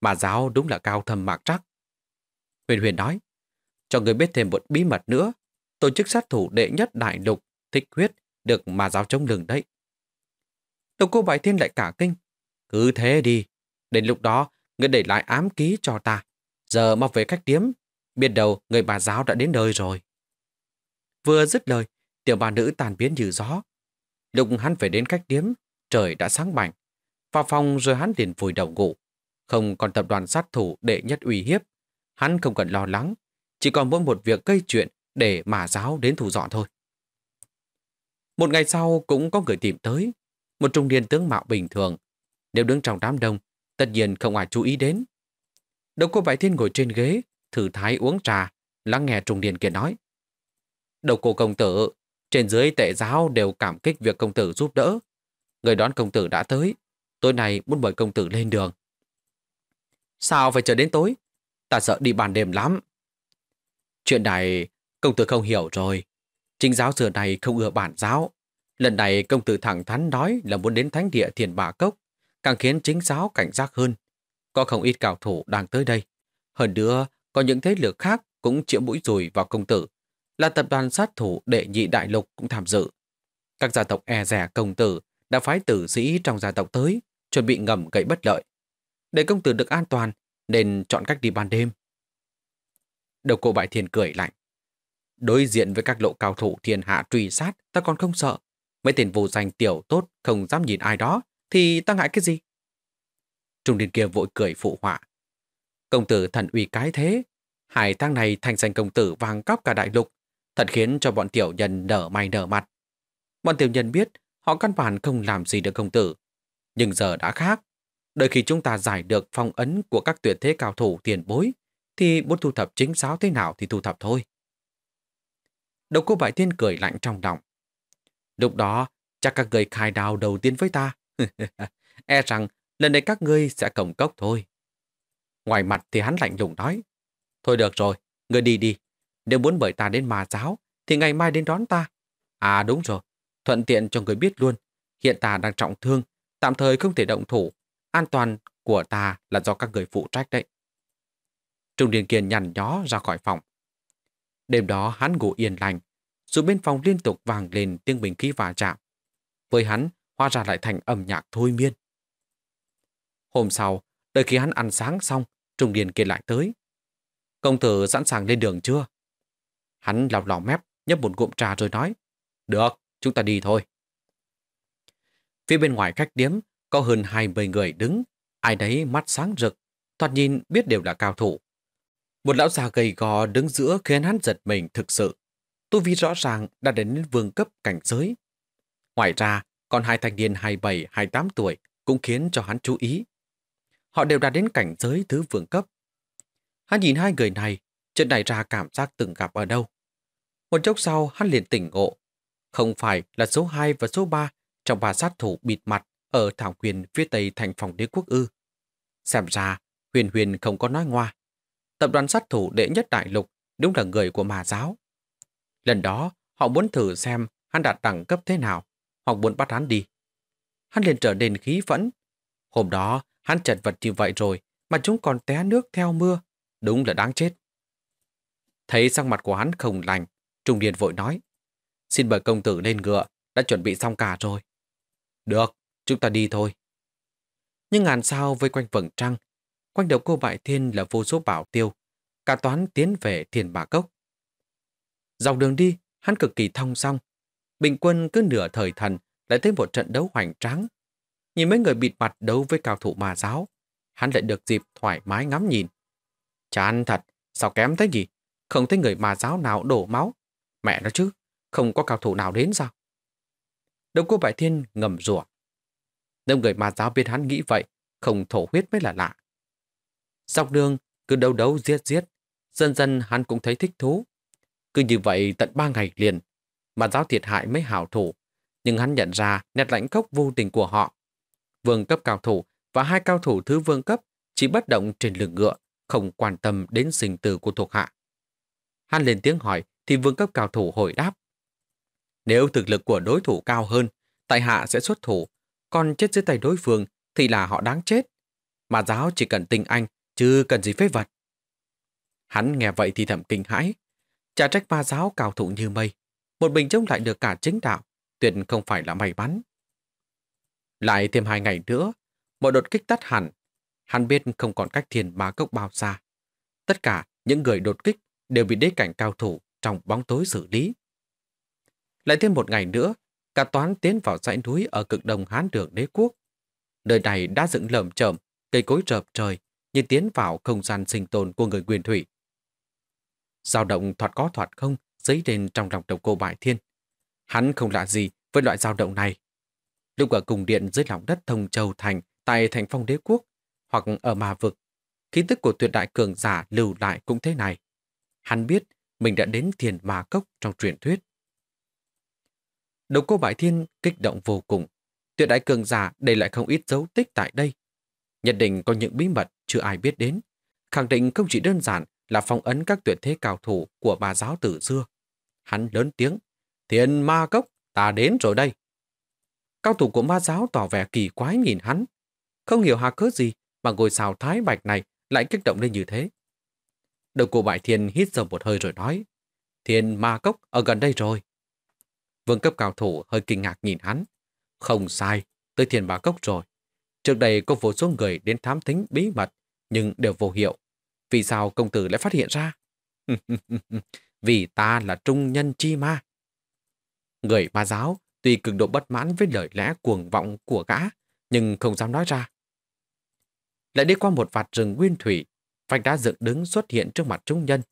Mà giáo đúng là cao thâm mạc trắc. Huyền Huyền nói, cho người biết thêm một bí mật nữa tổ chức sát thủ đệ nhất đại lục, thích huyết, được mà giáo chống lừng đấy. Tổng cô Bái Thiên lại cả kinh. Cứ thế đi, đến lúc đó, người để lại ám ký cho ta. Giờ mau về khách tiếm biết đầu người bà giáo đã đến nơi rồi. Vừa dứt lời, tiểu bà nữ tàn biến như gió. Lúc hắn về đến khách tiếm trời đã sáng bảnh. Vào phòng rồi hắn liền vùi đầu ngủ. Không còn tập đoàn sát thủ đệ nhất uy hiếp. Hắn không cần lo lắng, chỉ còn mỗi một việc gây chuyện để mà giáo đến thu dọn thôi. Một ngày sau cũng có người tìm tới, một trung niên tướng mạo bình thường. Nếu đứng trong đám đông, tất nhiên không ai chú ý đến. Đậu cô Bảy Thiên ngồi trên ghế, thử thái uống trà, lắng nghe trung niên kia nói. Đậu cô công tử, trên dưới tệ giáo đều cảm kích việc công tử giúp đỡ. Người đón công tử đã tới, tối nay muốn mời công tử lên đường. Sao phải chờ đến tối? Ta sợ đi bàn đêm lắm. Chuyện này Công tử không hiểu rồi. Chính giáo giờ này không ưa bản giáo. Lần này công tử thẳng thắn nói là muốn đến thánh địa thiền bà cốc, càng khiến chính giáo cảnh giác hơn. Có không ít cao thủ đang tới đây. Hơn nữa, có những thế lực khác cũng chĩa mũi rùi vào công tử. Là tập đoàn sát thủ đệ nhị đại lục cũng tham dự. Các gia tộc e rẻ công tử đã phái tử sĩ trong gia tộc tới, chuẩn bị ngầm gây bất lợi. Để công tử được an toàn, nên chọn cách đi ban đêm. Đầu cô bại thiền cười lạnh. Đối diện với các lộ cao thủ thiên hạ truy sát, ta còn không sợ. Mấy tên vô danh tiểu tốt không dám nhìn ai đó, thì ta ngại cái gì? Trung niên kia vội cười phụ họa. Công tử thần uy cái thế, hải tăng này thành danh công tử vàng cóc cả đại lục, thật khiến cho bọn tiểu nhân nở mày nở mặt. Bọn tiểu nhân biết họ căn bản không làm gì được công tử, nhưng giờ đã khác. Đợi khi chúng ta giải được phong ấn của các tuyệt thế cao thủ tiền bối, thì muốn thu thập chính giáo thế nào thì thu thập thôi. Đầu cô Vải Thiên cười lạnh trong lòng. Lúc đó, chắc các người khai đào đầu tiên với ta. e rằng lần này các ngươi sẽ cổng cốc thôi. Ngoài mặt thì hắn lạnh lùng nói. Thôi được rồi, ngươi đi đi. Nếu muốn mời ta đến mà giáo, thì ngày mai đến đón ta. À đúng rồi, thuận tiện cho người biết luôn. Hiện ta đang trọng thương, tạm thời không thể động thủ. An toàn của ta là do các người phụ trách đấy. Trung Điền Kiền nhằn nhó ra khỏi phòng. Đêm đó hắn ngủ yên lành, dù bên phòng liên tục vàng lên tiếng bình khí va chạm. Với hắn, hoa ra lại thành âm nhạc thôi miên. Hôm sau, đợi khi hắn ăn sáng xong, trung điền kia lại tới. Công tử sẵn sàng lên đường chưa? Hắn lọc lò mép, nhấp một ngụm trà rồi nói. Được, chúng ta đi thôi. Phía bên ngoài khách điếm, có hơn 20 người đứng, ai đấy mắt sáng rực, thoạt nhìn biết đều là cao thủ. Một lão già gầy gò đứng giữa khiến hắn giật mình thực sự. Tu vi rõ ràng đã đến vương cấp cảnh giới. Ngoài ra, còn hai thanh niên 27, 28 tuổi cũng khiến cho hắn chú ý. Họ đều đã đến cảnh giới thứ vương cấp. Hắn nhìn hai người này, chuyện này ra cảm giác từng gặp ở đâu. Một chốc sau, hắn liền tỉnh ngộ. Không phải là số 2 và số 3 trong ba sát thủ bịt mặt ở thảo quyền phía tây thành phòng đế quốc ư. Xem ra, huyền huyền không có nói ngoa tập đoàn sát thủ đệ nhất đại lục đúng là người của mà giáo. Lần đó, họ muốn thử xem hắn đạt đẳng cấp thế nào, hoặc muốn bắt hắn đi. Hắn liền trở nên khí phẫn. Hôm đó, hắn chật vật như vậy rồi, mà chúng còn té nước theo mưa. Đúng là đáng chết. Thấy sang mặt của hắn không lành, Trung Điền vội nói. Xin mời công tử lên ngựa, đã chuẩn bị xong cả rồi. Được, chúng ta đi thôi. Nhưng ngàn sao vây quanh vầng trăng Quanh đầu cô Bại Thiên là vô số bảo tiêu. Cả toán tiến về thiền bà cốc. Dọc đường đi, hắn cực kỳ thong song. Bình quân cứ nửa thời thần lại thấy một trận đấu hoành tráng. Nhìn mấy người bịt mặt đấu với cao thủ mà giáo, hắn lại được dịp thoải mái ngắm nhìn. Chán thật, sao kém thế gì? Không thấy người mà giáo nào đổ máu. Mẹ nó chứ, không có cao thủ nào đến sao? Đông cô Bại Thiên ngầm rủa. Đông người mà giáo biết hắn nghĩ vậy, không thổ huyết mới là lạ. Dọc đường, cứ đấu đấu giết giết. Dần dần hắn cũng thấy thích thú. Cứ như vậy tận ba ngày liền, mà giáo thiệt hại mấy hảo thủ. Nhưng hắn nhận ra nét lãnh cốc vô tình của họ. Vương cấp cao thủ và hai cao thủ thứ vương cấp chỉ bất động trên lưng ngựa, không quan tâm đến sinh tử của thuộc hạ. Hắn lên tiếng hỏi thì vương cấp cao thủ hồi đáp. Nếu thực lực của đối thủ cao hơn, tại hạ sẽ xuất thủ, còn chết dưới tay đối phương thì là họ đáng chết. Mà giáo chỉ cần tình anh chứ cần gì phế vật. Hắn nghe vậy thì thầm kinh hãi. Chả trách ma giáo cao thủ như mây. Một mình chống lại được cả chính đạo, tuyệt không phải là may mắn. Lại thêm hai ngày nữa, mọi đột kích tắt hẳn. Hắn biết không còn cách thiền bá cốc bao xa. Tất cả những người đột kích đều bị đế cảnh cao thủ trong bóng tối xử lý. Lại thêm một ngày nữa, cả toán tiến vào dãy núi ở cực đông Hán đường đế quốc. Nơi này đã dựng lởm chởm, cây cối rợp trời, như tiến vào không gian sinh tồn của người quyền thủy. dao động thoạt có thoạt không dấy lên trong lòng đồng cô bại thiên. Hắn không lạ gì với loại dao động này. Lúc ở cùng điện dưới lòng đất Thông Châu Thành tại thành phong đế quốc hoặc ở mà vực, khí tức của tuyệt đại cường giả lưu lại cũng thế này. Hắn biết mình đã đến thiền mà cốc trong truyền thuyết. Đồng cô bại thiên kích động vô cùng. Tuyệt đại cường giả để lại không ít dấu tích tại đây. Nhận định có những bí mật chưa ai biết đến, khẳng định không chỉ đơn giản là phong ấn các tuyệt thế cao thủ của bà giáo tử xưa. Hắn lớn tiếng, thiên ma cốc, ta đến rồi đây. Cao thủ của ma giáo tỏ vẻ kỳ quái nhìn hắn, không hiểu hà cớ gì mà ngồi sao thái bạch này lại kích động lên như thế. Đầu cụ bại thiền hít sâu một hơi rồi nói, thiên ma cốc ở gần đây rồi. Vương cấp cao thủ hơi kinh ngạc nhìn hắn. Không sai, tới thiên ma cốc rồi. Trước đây có vô số người đến thám thính bí mật nhưng đều vô hiệu. Vì sao công tử lại phát hiện ra? Vì ta là trung nhân chi ma. Người ma giáo tuy cực độ bất mãn với lời lẽ cuồng vọng của gã, nhưng không dám nói ra. Lại đi qua một vạt rừng nguyên thủy, vạch đá dựng đứng xuất hiện trước mặt trung nhân.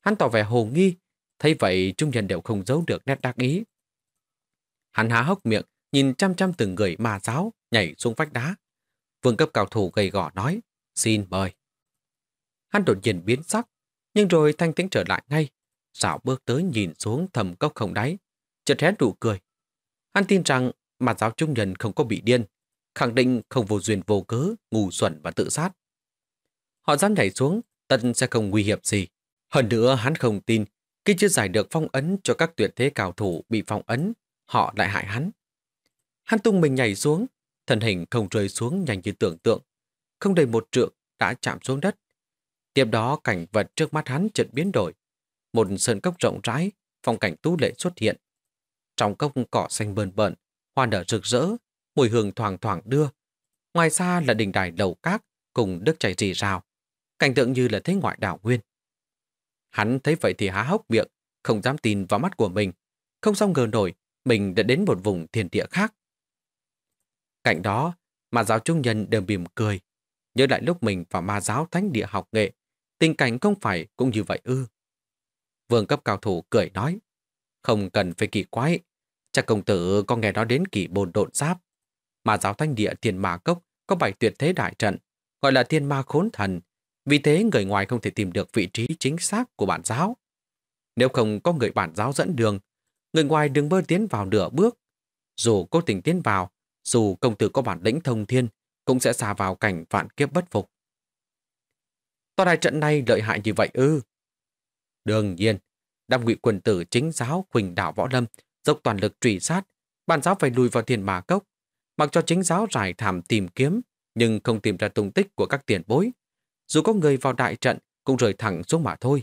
Hắn tỏ vẻ hồ nghi, thấy vậy trung nhân đều không giấu được nét đắc ý. Hắn há hốc miệng, nhìn chăm chăm từng người ma giáo nhảy xuống vách đá. Vương cấp cao thủ gầy gò nói, Xin mời. Hắn đột nhiên biến sắc, nhưng rồi thanh tĩnh trở lại ngay. Xảo bước tới nhìn xuống thầm cốc không đáy, chợt hé đủ cười. Hắn tin rằng mặt giáo trung nhân không có bị điên, khẳng định không vô duyên vô cớ, ngủ xuẩn và tự sát. Họ dám nhảy xuống, tận sẽ không nguy hiểm gì. Hơn nữa hắn không tin, khi chưa giải được phong ấn cho các tuyệt thế cao thủ bị phong ấn, họ lại hại hắn. Hắn tung mình nhảy xuống, thân hình không rơi xuống nhanh như tưởng tượng, không đầy một trượng đã chạm xuống đất. Tiếp đó cảnh vật trước mắt hắn chợt biến đổi. Một sơn cốc rộng rãi, phong cảnh tú lệ xuất hiện. Trong cốc cỏ xanh bờn bợn, hoa nở rực rỡ, mùi hương thoảng thoảng đưa. Ngoài xa là đình đài đầu cát cùng nước chảy rì rào. Cảnh tượng như là thế ngoại đảo nguyên. Hắn thấy vậy thì há hốc miệng, không dám tin vào mắt của mình. Không xong ngờ nổi, mình đã đến một vùng thiền địa khác. Cạnh đó, mà giáo trung nhân đều mỉm cười, Nhớ lại lúc mình vào ma giáo thánh địa học nghệ, tình cảnh không phải cũng như vậy ư. Vương cấp cao thủ cười nói, không cần phải kỳ quái, chắc công tử có nghe nói đến kỳ bồn độn giáp. ma giáo thánh địa thiên ma cốc có bảy tuyệt thế đại trận, gọi là thiên ma khốn thần, vì thế người ngoài không thể tìm được vị trí chính xác của bản giáo. Nếu không có người bản giáo dẫn đường, người ngoài đừng bơ tiến vào nửa bước. Dù cố tình tiến vào, dù công tử có bản lĩnh thông thiên, cũng sẽ xa vào cảnh vạn kiếp bất phục. Tòa đại trận này lợi hại như vậy ư? Đương nhiên, đam ngụy quần tử chính giáo Quỳnh Đạo Võ Lâm dốc toàn lực truy sát, bản giáo phải lùi vào thiền mà cốc. Mặc cho chính giáo rải thảm tìm kiếm, nhưng không tìm ra tung tích của các tiền bối. Dù có người vào đại trận, cũng rời thẳng xuống mà thôi.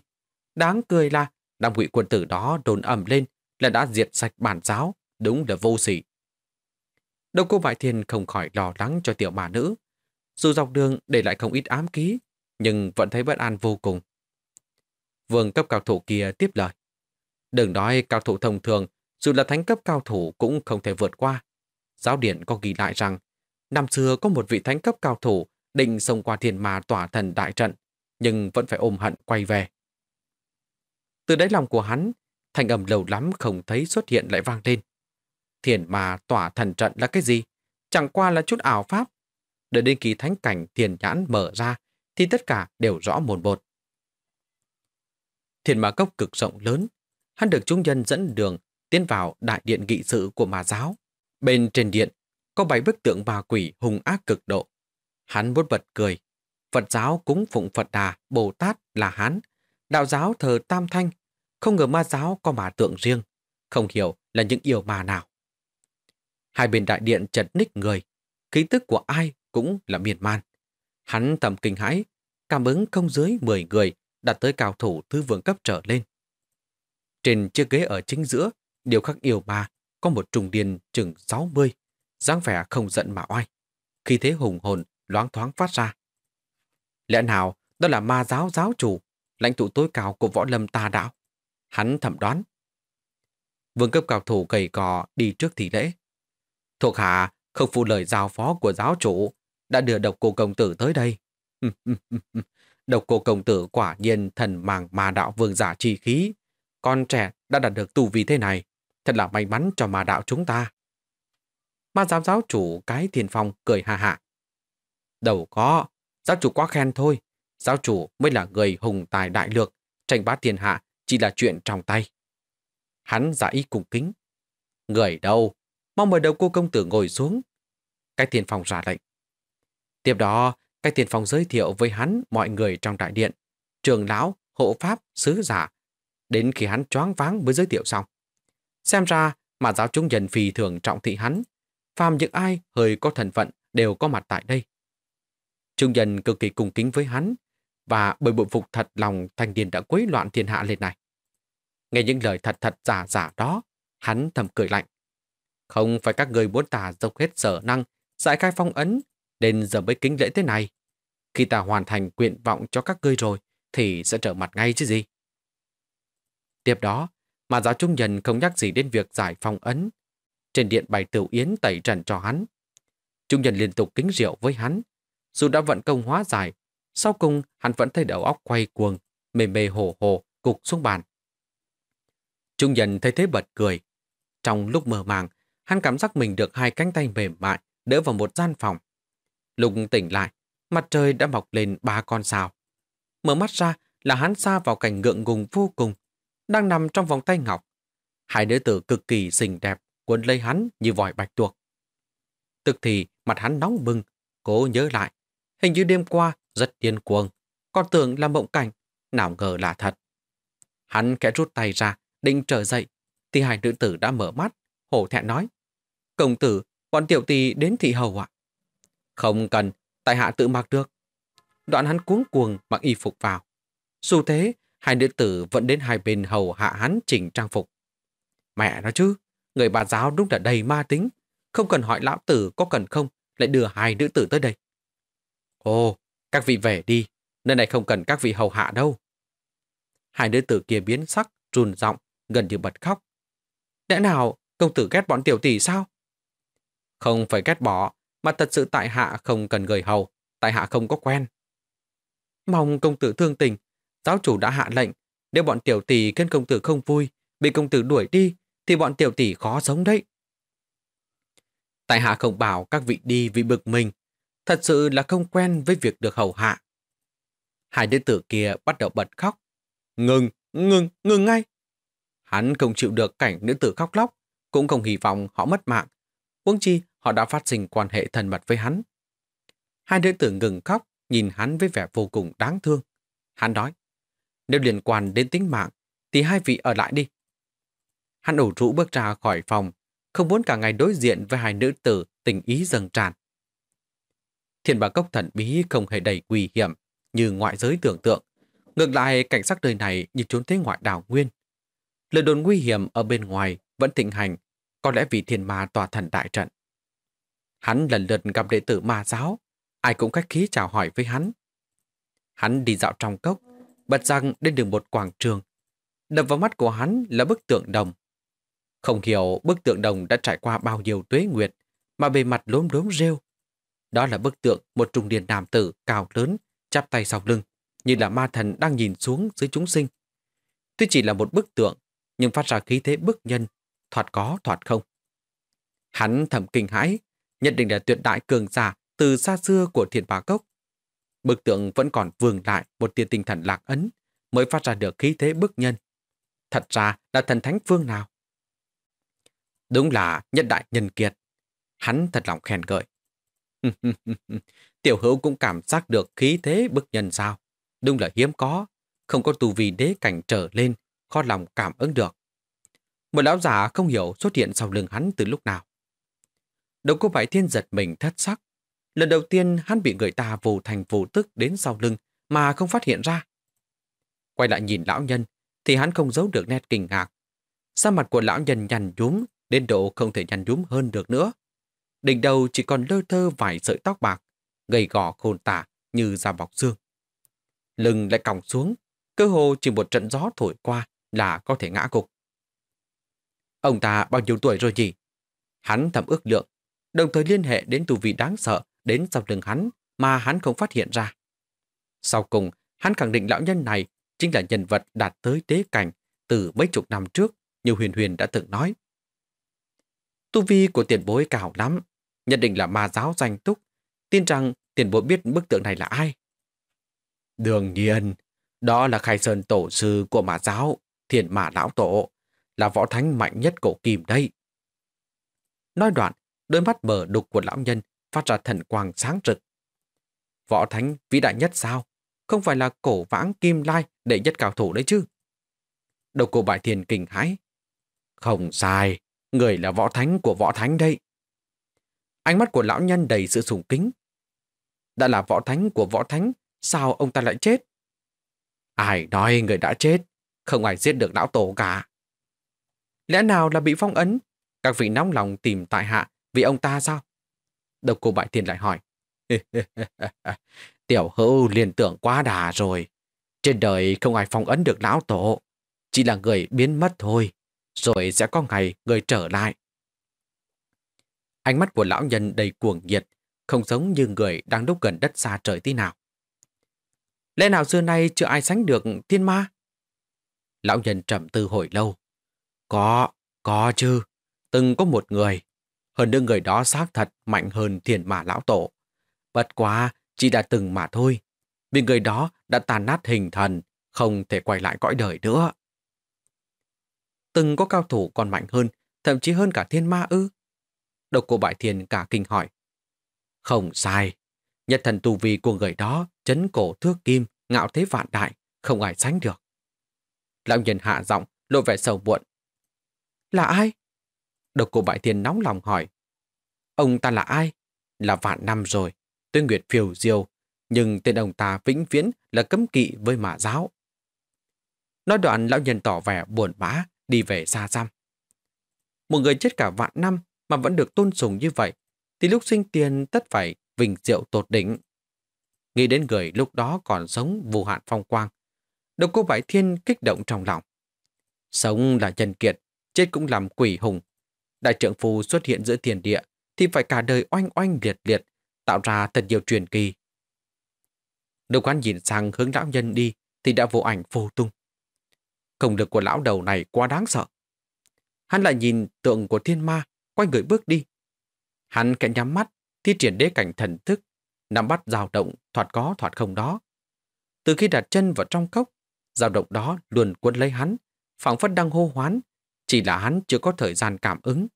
Đáng cười là, đam ngụy quần tử đó đồn ẩm lên là đã diệt sạch bản giáo, đúng là vô sỉ. Đông cô bại Thiên không khỏi lo lắng cho tiểu bà nữ. Dù dọc đường để lại không ít ám ký, nhưng vẫn thấy bất an vô cùng. Vương cấp cao thủ kia tiếp lời. Đừng nói cao thủ thông thường, dù là thánh cấp cao thủ cũng không thể vượt qua. Giáo điển có ghi lại rằng, năm xưa có một vị thánh cấp cao thủ định xông qua thiên mà tỏa thần đại trận, nhưng vẫn phải ôm hận quay về. Từ đáy lòng của hắn, thành âm lâu lắm không thấy xuất hiện lại vang lên. Thiền mà tỏa thần trận là cái gì? Chẳng qua là chút ảo pháp. Đợi đến kỳ thánh cảnh thiền nhãn mở ra thì tất cả đều rõ mồn một. Thiền ma cốc cực rộng lớn, hắn được chúng nhân dẫn đường tiến vào đại điện nghị sự của ma giáo. Bên trên điện có bảy bức tượng bà quỷ hung ác cực độ. Hắn vuốt bật cười. Phật giáo cúng phụng Phật Đà, Bồ Tát là hắn. Đạo giáo thờ Tam Thanh. Không ngờ ma giáo có mà tượng riêng. Không hiểu là những yêu mà nào. Hai bên đại điện chật ních người, khí tức của ai cũng là miên man. Hắn thầm kinh hãi, cảm ứng không dưới 10 người đạt tới cao thủ thư vương cấp trở lên. Trên chiếc ghế ở chính giữa, điều khắc yêu ma có một trùng điền chừng 60, dáng vẻ không giận mà oai. Khi thế hùng hồn, loáng thoáng phát ra. Lẽ nào đó là ma giáo giáo chủ, lãnh tụ tối cao của võ lâm ta đạo? Hắn thẩm đoán. Vương cấp cao thủ gầy cò đi trước thị lễ, Thuộc hạ không phụ lời giao phó của giáo chủ, đã đưa độc cô công tử tới đây. độc cô công tử quả nhiên thần màng mà đạo vương giả chi khí. Con trẻ đã đạt được tu vi thế này, thật là may mắn cho mà đạo chúng ta. Ma giám giáo chủ cái thiên phong cười ha hạ. Đầu có, giáo chủ quá khen thôi. Giáo chủ mới là người hùng tài đại lược, tranh bát thiên hạ chỉ là chuyện trong tay. Hắn giả ý cùng kính. Người đâu, mong mời đầu cô công tử ngồi xuống. Cách tiền phòng ra lệnh. Tiếp đó, cách tiền phòng giới thiệu với hắn mọi người trong đại điện, trường lão, hộ pháp, sứ giả, đến khi hắn choáng váng mới giới thiệu xong. Xem ra, mà giáo chúng nhân phì thường trọng thị hắn, phàm những ai hơi có thần phận đều có mặt tại đây. Trung nhân cực kỳ cung kính với hắn, và bởi bội phục thật lòng thanh niên đã quấy loạn thiên hạ lên này. Nghe những lời thật thật giả giả đó, hắn thầm cười lạnh. Không phải các người muốn tả dốc hết sở năng, giải khai phong ấn, nên giờ mới kính lễ thế này. Khi ta hoàn thành nguyện vọng cho các ngươi rồi, thì sẽ trở mặt ngay chứ gì. Tiếp đó, mà giáo trung nhân không nhắc gì đến việc giải phong ấn. Trên điện bài tiểu yến tẩy trần cho hắn. Trung nhân liên tục kính rượu với hắn. Dù đã vận công hóa giải, sau cùng hắn vẫn thấy đầu óc quay cuồng, mê mê hồ hồ, cục xuống bàn. Trung nhân thấy thế bật cười. Trong lúc mơ màng, hắn cảm giác mình được hai cánh tay mềm mại đỡ vào một gian phòng. Lục tỉnh lại, mặt trời đã mọc lên ba con sao. Mở mắt ra là hắn xa vào cảnh ngượng ngùng vô cùng, đang nằm trong vòng tay Ngọc. Hai nữ tử cực kỳ xinh đẹp, cuốn lấy hắn như vòi bạch tuộc. Tức thì mặt hắn nóng bừng, cố nhớ lại. Hình như đêm qua rất điên cuồng, còn tưởng là mộng cảnh, nào ngờ là thật. Hắn kẽ rút tay ra, định trở dậy, thì hai nữ tử đã mở mắt, hổ thẹn nói. Công tử, bọn tiểu tỳ đến thị hầu ạ. Không cần, tại hạ tự mặc được. Đoạn hắn cuống cuồng mặc y phục vào. Dù thế, hai nữ tử vẫn đến hai bên hầu hạ hắn chỉnh trang phục. Mẹ nó chứ, người bà giáo đúng là đầy ma tính. Không cần hỏi lão tử có cần không, lại đưa hai nữ tử tới đây. Ồ, các vị về đi, nơi này không cần các vị hầu hạ đâu. Hai nữ tử kia biến sắc, trùn giọng, gần như bật khóc. Lẽ nào công tử ghét bọn tiểu tỷ sao? Không phải ghét bỏ, mà thật sự tại hạ không cần gửi hầu, tại hạ không có quen. Mong công tử thương tình, giáo chủ đã hạ lệnh, nếu bọn tiểu tỷ khiến công tử không vui, bị công tử đuổi đi, thì bọn tiểu tỷ khó sống đấy. Tại hạ không bảo các vị đi vì bực mình, thật sự là không quen với việc được hầu hạ. Hai đứa tử kia bắt đầu bật khóc. Ngừng, ngừng, ngừng ngay. Hắn không chịu được cảnh nữ tử khóc lóc, cũng không hy vọng họ mất mạng. quân chi, họ đã phát sinh quan hệ thân mật với hắn. Hai nữ tử ngừng khóc, nhìn hắn với vẻ vô cùng đáng thương. Hắn nói, nếu liên quan đến tính mạng, thì hai vị ở lại đi. Hắn ủ rũ bước ra khỏi phòng, không muốn cả ngày đối diện với hai nữ tử tình ý dâng tràn. Thiên bà cốc thần bí không hề đầy nguy hiểm như ngoại giới tưởng tượng. Ngược lại, cảnh sắc đời này như trốn thế ngoại đảo nguyên. Lời đồn nguy hiểm ở bên ngoài vẫn thịnh hành, có lẽ vì thiên ma tòa thần đại trận. Hắn lần lượt gặp đệ tử ma giáo, ai cũng khách khí chào hỏi với hắn. Hắn đi dạo trong cốc, bật răng đến đường một quảng trường. Đập vào mắt của hắn là bức tượng đồng. Không hiểu bức tượng đồng đã trải qua bao nhiêu tuế nguyệt, mà bề mặt lốm đốm rêu. Đó là bức tượng một trung điền nam tử cao lớn, chắp tay sau lưng, như là ma thần đang nhìn xuống dưới chúng sinh. Tuy chỉ là một bức tượng, nhưng phát ra khí thế bức nhân, thoạt có thoạt không. Hắn thầm kinh hãi, nhất định là tuyệt đại cường giả từ xa xưa của thiền bà cốc. Bực tượng vẫn còn vương lại một tia tinh thần lạc ấn, mới phát ra được khí thế bức nhân. Thật ra là thần thánh phương nào? Đúng là nhất đại nhân kiệt. Hắn thật lòng khen gợi Tiểu hữu cũng cảm giác được khí thế bức nhân sao? Đúng là hiếm có, không có tù vì đế cảnh trở lên, khó lòng cảm ứng được. Một lão giả không hiểu xuất hiện sau lưng hắn từ lúc nào. Đâu có phải thiên giật mình thất sắc. Lần đầu tiên hắn bị người ta vô thành vô tức đến sau lưng mà không phát hiện ra. Quay lại nhìn lão nhân thì hắn không giấu được nét kinh ngạc. Sa mặt của lão nhân nhằn nhúm đến độ không thể nhằn nhúm hơn được nữa. Đỉnh đầu chỉ còn lơ thơ vài sợi tóc bạc, gầy gò khôn tả như da bọc xương. Lưng lại còng xuống, cơ hồ chỉ một trận gió thổi qua là có thể ngã gục. Ông ta bao nhiêu tuổi rồi gì? Hắn thầm ước lượng, đồng thời liên hệ đến tù vị đáng sợ đến sau lưng hắn mà hắn không phát hiện ra. Sau cùng, hắn khẳng định lão nhân này chính là nhân vật đạt tới tế cảnh từ mấy chục năm trước như Huyền Huyền đã từng nói. Tu vi của tiền bối cao lắm, nhận định là ma giáo danh túc, tin rằng tiền bối biết bức tượng này là ai. Đương nhiên, đó là khai sơn tổ sư của ma giáo, thiền mã lão tổ, là võ thánh mạnh nhất cổ kim đây. Nói đoạn, đôi mắt mở đục của lão nhân phát ra thần quang sáng rực. Võ Thánh vĩ đại nhất sao? Không phải là cổ vãng kim lai đệ nhất cao thủ đấy chứ? Đầu cổ bại thiền kinh hãi. Không sai, người là võ thánh của võ thánh đây. Ánh mắt của lão nhân đầy sự sùng kính. Đã là võ thánh của võ thánh, sao ông ta lại chết? Ai nói người đã chết, không ai giết được lão tổ cả. Lẽ nào là bị phong ấn? Các vị nóng lòng tìm tại hạ vì ông ta sao? Độc cô Bại Thiên lại hỏi. Tiểu hữu liền tưởng quá đà rồi. Trên đời không ai phong ấn được lão tổ. Chỉ là người biến mất thôi. Rồi sẽ có ngày người trở lại. Ánh mắt của lão nhân đầy cuồng nhiệt, không giống như người đang đúc gần đất xa trời tí nào. Lẽ nào xưa nay chưa ai sánh được thiên ma? Lão nhân trầm tư hồi lâu. Có, có chứ. Từng có một người, hơn nữa người đó xác thật mạnh hơn thiền mà lão tổ. Bất quá, chỉ đã từng mà thôi. Vì người đó đã tàn nát hình thần, không thể quay lại cõi đời nữa. Từng có cao thủ còn mạnh hơn, thậm chí hơn cả thiên ma ư. Độc cô bại thiên cả kinh hỏi. Không sai, nhật thần tu vi của người đó, chấn cổ thước kim, ngạo thế vạn đại, không ai sánh được. Lão nhân hạ giọng, lộ vẻ sầu muộn. Là ai? Độc cô bại thiên nóng lòng hỏi. Ông ta là ai? Là vạn năm rồi, tuyên nguyệt phiêu diêu, nhưng tên ông ta vĩnh viễn là cấm kỵ với mã giáo. Nói đoạn lão nhân tỏ vẻ buồn bã, đi về xa xăm. Một người chết cả vạn năm mà vẫn được tôn sùng như vậy, thì lúc sinh tiền tất phải vinh diệu tột đỉnh. Nghĩ đến người lúc đó còn sống vô hạn phong quang. Độc cô Bại Thiên kích động trong lòng. Sống là trần kiệt, chết cũng làm quỷ hùng, Đại trưởng phu xuất hiện giữa tiền địa thì phải cả đời oanh oanh liệt liệt, tạo ra thật nhiều truyền kỳ. Đồng quan nhìn sang hướng lão nhân đi thì đã vô ảnh vô tung. Công lực của lão đầu này quá đáng sợ. Hắn lại nhìn tượng của thiên ma, quay người bước đi. Hắn kẹt nhắm mắt, thi triển đế cảnh thần thức, nắm bắt dao động thoạt có thoạt không đó. Từ khi đặt chân vào trong cốc, dao động đó luôn cuốn lấy hắn, phảng phất đang hô hoán, chỉ là hắn chưa có thời gian cảm ứng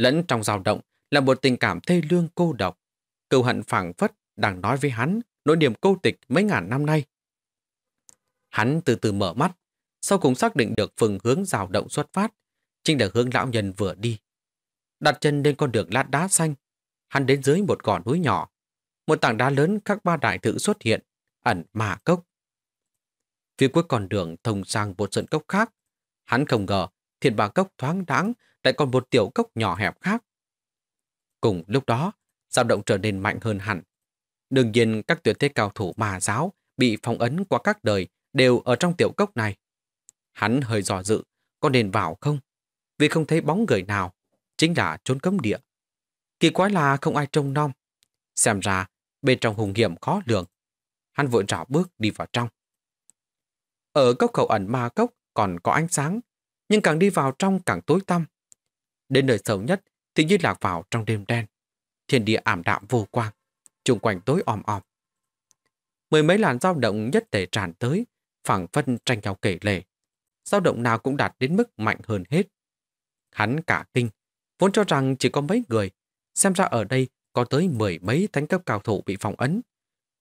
lẫn trong dao động là một tình cảm thê lương cô độc. Cựu hận phảng phất đang nói với hắn nỗi niềm cô tịch mấy ngàn năm nay. Hắn từ từ mở mắt, sau cùng xác định được phương hướng dao động xuất phát, chính là hướng lão nhân vừa đi. Đặt chân lên con đường lát đá xanh, hắn đến dưới một gò núi nhỏ. Một tảng đá lớn các ba đại thự xuất hiện, ẩn mà cốc. Phía cuối con đường thông sang một sân cốc khác. Hắn không ngờ thiên bà cốc thoáng đáng lại còn một tiểu cốc nhỏ hẹp khác. Cùng lúc đó, dao động trở nên mạnh hơn hẳn. Đương nhiên các tuyệt thế cao thủ mà giáo bị phong ấn qua các đời đều ở trong tiểu cốc này. Hắn hơi dò dự, có nên vào không? Vì không thấy bóng người nào, chính là trốn cấm địa. Kỳ quái là không ai trông nom. Xem ra, bên trong hùng hiểm khó lường. Hắn vội rảo bước đi vào trong. Ở cốc khẩu ẩn ma cốc còn có ánh sáng, nhưng càng đi vào trong càng tối tăm. Đến nơi sâu nhất thì như lạc vào trong đêm đen. Thiên địa ảm đạm vô quang, chung quanh tối om om. Mười mấy làn dao động nhất thể tràn tới, phẳng phân tranh nhau kể lể. dao động nào cũng đạt đến mức mạnh hơn hết. Hắn cả kinh, vốn cho rằng chỉ có mấy người, xem ra ở đây có tới mười mấy thánh cấp cao thủ bị phong ấn.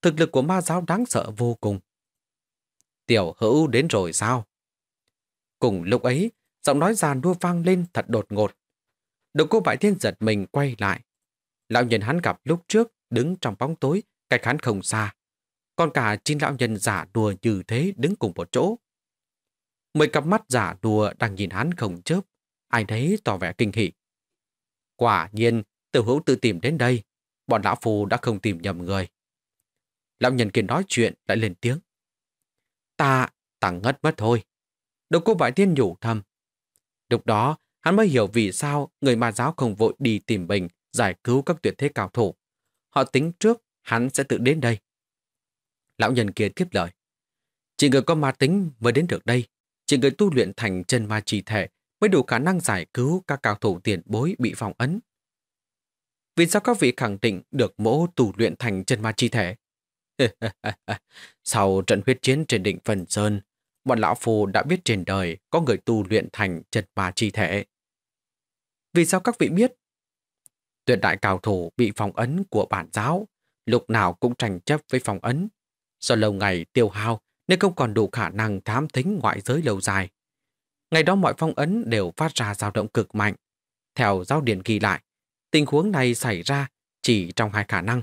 Thực lực của ma giáo đáng sợ vô cùng. Tiểu hữu đến rồi sao? Cùng lúc ấy, giọng nói già nua vang lên thật đột ngột. Độc cô bại thiên giật mình quay lại. Lão nhân hắn gặp lúc trước, đứng trong bóng tối, cách hắn không xa. Còn cả chín lão nhân giả đùa như thế đứng cùng một chỗ. Mười cặp mắt giả đùa đang nhìn hắn không chớp, ai thấy tỏ vẻ kinh hỉ. Quả nhiên, tiểu hữu tự tìm đến đây, bọn lão phù đã không tìm nhầm người. Lão nhân kia nói chuyện lại lên tiếng. Ta, ta ngất mất thôi, Độc cô vải Thiên nhủ thầm. Lúc đó, hắn mới hiểu vì sao người ma giáo không vội đi tìm mình giải cứu các tuyệt thế cao thủ. Họ tính trước hắn sẽ tự đến đây. Lão nhân kia tiếp lời. Chỉ người có ma tính mới đến được đây. Chỉ người tu luyện thành chân ma trì thể mới đủ khả năng giải cứu các cao thủ tiền bối bị phòng ấn. Vì sao các vị khẳng định được mỗ tu luyện thành chân ma chi thể? Sau trận huyết chiến trên đỉnh Phần Sơn, bọn lão phù đã biết trên đời có người tu luyện thành chân ma chi thể. Vì sao các vị biết? Tuyệt đại cao thủ bị phòng ấn của bản giáo, lúc nào cũng tranh chấp với phòng ấn. Do lâu ngày tiêu hao nên không còn đủ khả năng thám thính ngoại giới lâu dài. Ngày đó mọi phong ấn đều phát ra dao động cực mạnh. Theo giao điển ghi lại, tình huống này xảy ra chỉ trong hai khả năng.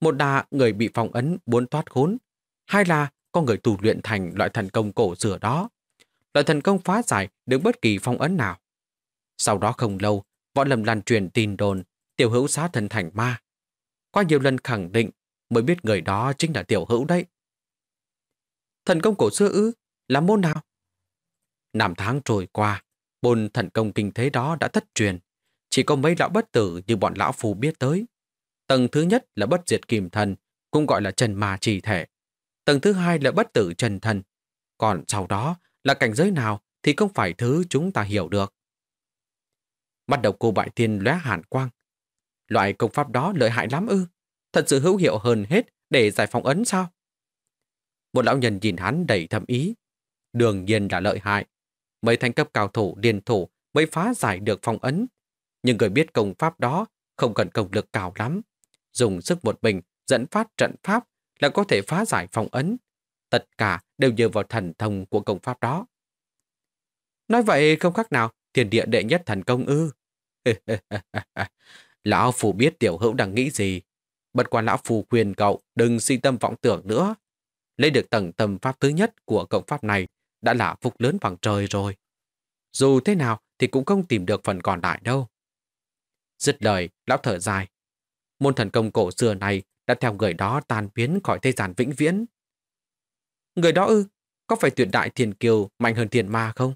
Một là người bị phong ấn muốn thoát khốn, hai là có người tu luyện thành loại thần công cổ xưa đó. Loại thần công phá giải được bất kỳ phong ấn nào. Sau đó không lâu, võ lầm lan truyền tin đồn tiểu hữu xá thần thành ma. Qua nhiều lần khẳng định mới biết người đó chính là tiểu hữu đấy. Thần công cổ xưa ư, là môn nào? Năm tháng trôi qua, môn thần công kinh thế đó đã thất truyền. Chỉ có mấy lão bất tử như bọn lão phù biết tới. Tầng thứ nhất là bất diệt kìm thần, cũng gọi là trần ma trì thể tầng thứ hai là bất tử trần thân. Còn sau đó là cảnh giới nào thì không phải thứ chúng ta hiểu được. Bắt đầu cô bại thiên lóe hàn quang. Loại công pháp đó lợi hại lắm ư. Thật sự hữu hiệu hơn hết để giải phóng ấn sao? Một lão nhân nhìn hắn đầy thầm ý. Đương nhiên là lợi hại. Mấy thành cấp cao thủ điền thủ mới phá giải được phong ấn. Nhưng người biết công pháp đó không cần công lực cao lắm. Dùng sức một mình dẫn phát trận pháp là có thể phá giải phong ấn. Tất cả đều nhờ vào thần thông của công pháp đó. Nói vậy không khác nào thiền địa đệ nhất thần công ư. lão Phù biết tiểu hữu đang nghĩ gì. Bật quan Lão Phù khuyên cậu đừng suy tâm vọng tưởng nữa. Lấy được tầng tâm pháp thứ nhất của công pháp này đã là phục lớn bằng trời rồi. Dù thế nào thì cũng không tìm được phần còn lại đâu. Dứt lời, lão thở dài. Môn thần công cổ xưa này đã theo người đó tan biến khỏi thế gian vĩnh viễn. Người đó ư, có phải tuyệt đại thiền kiều mạnh hơn thiền ma không?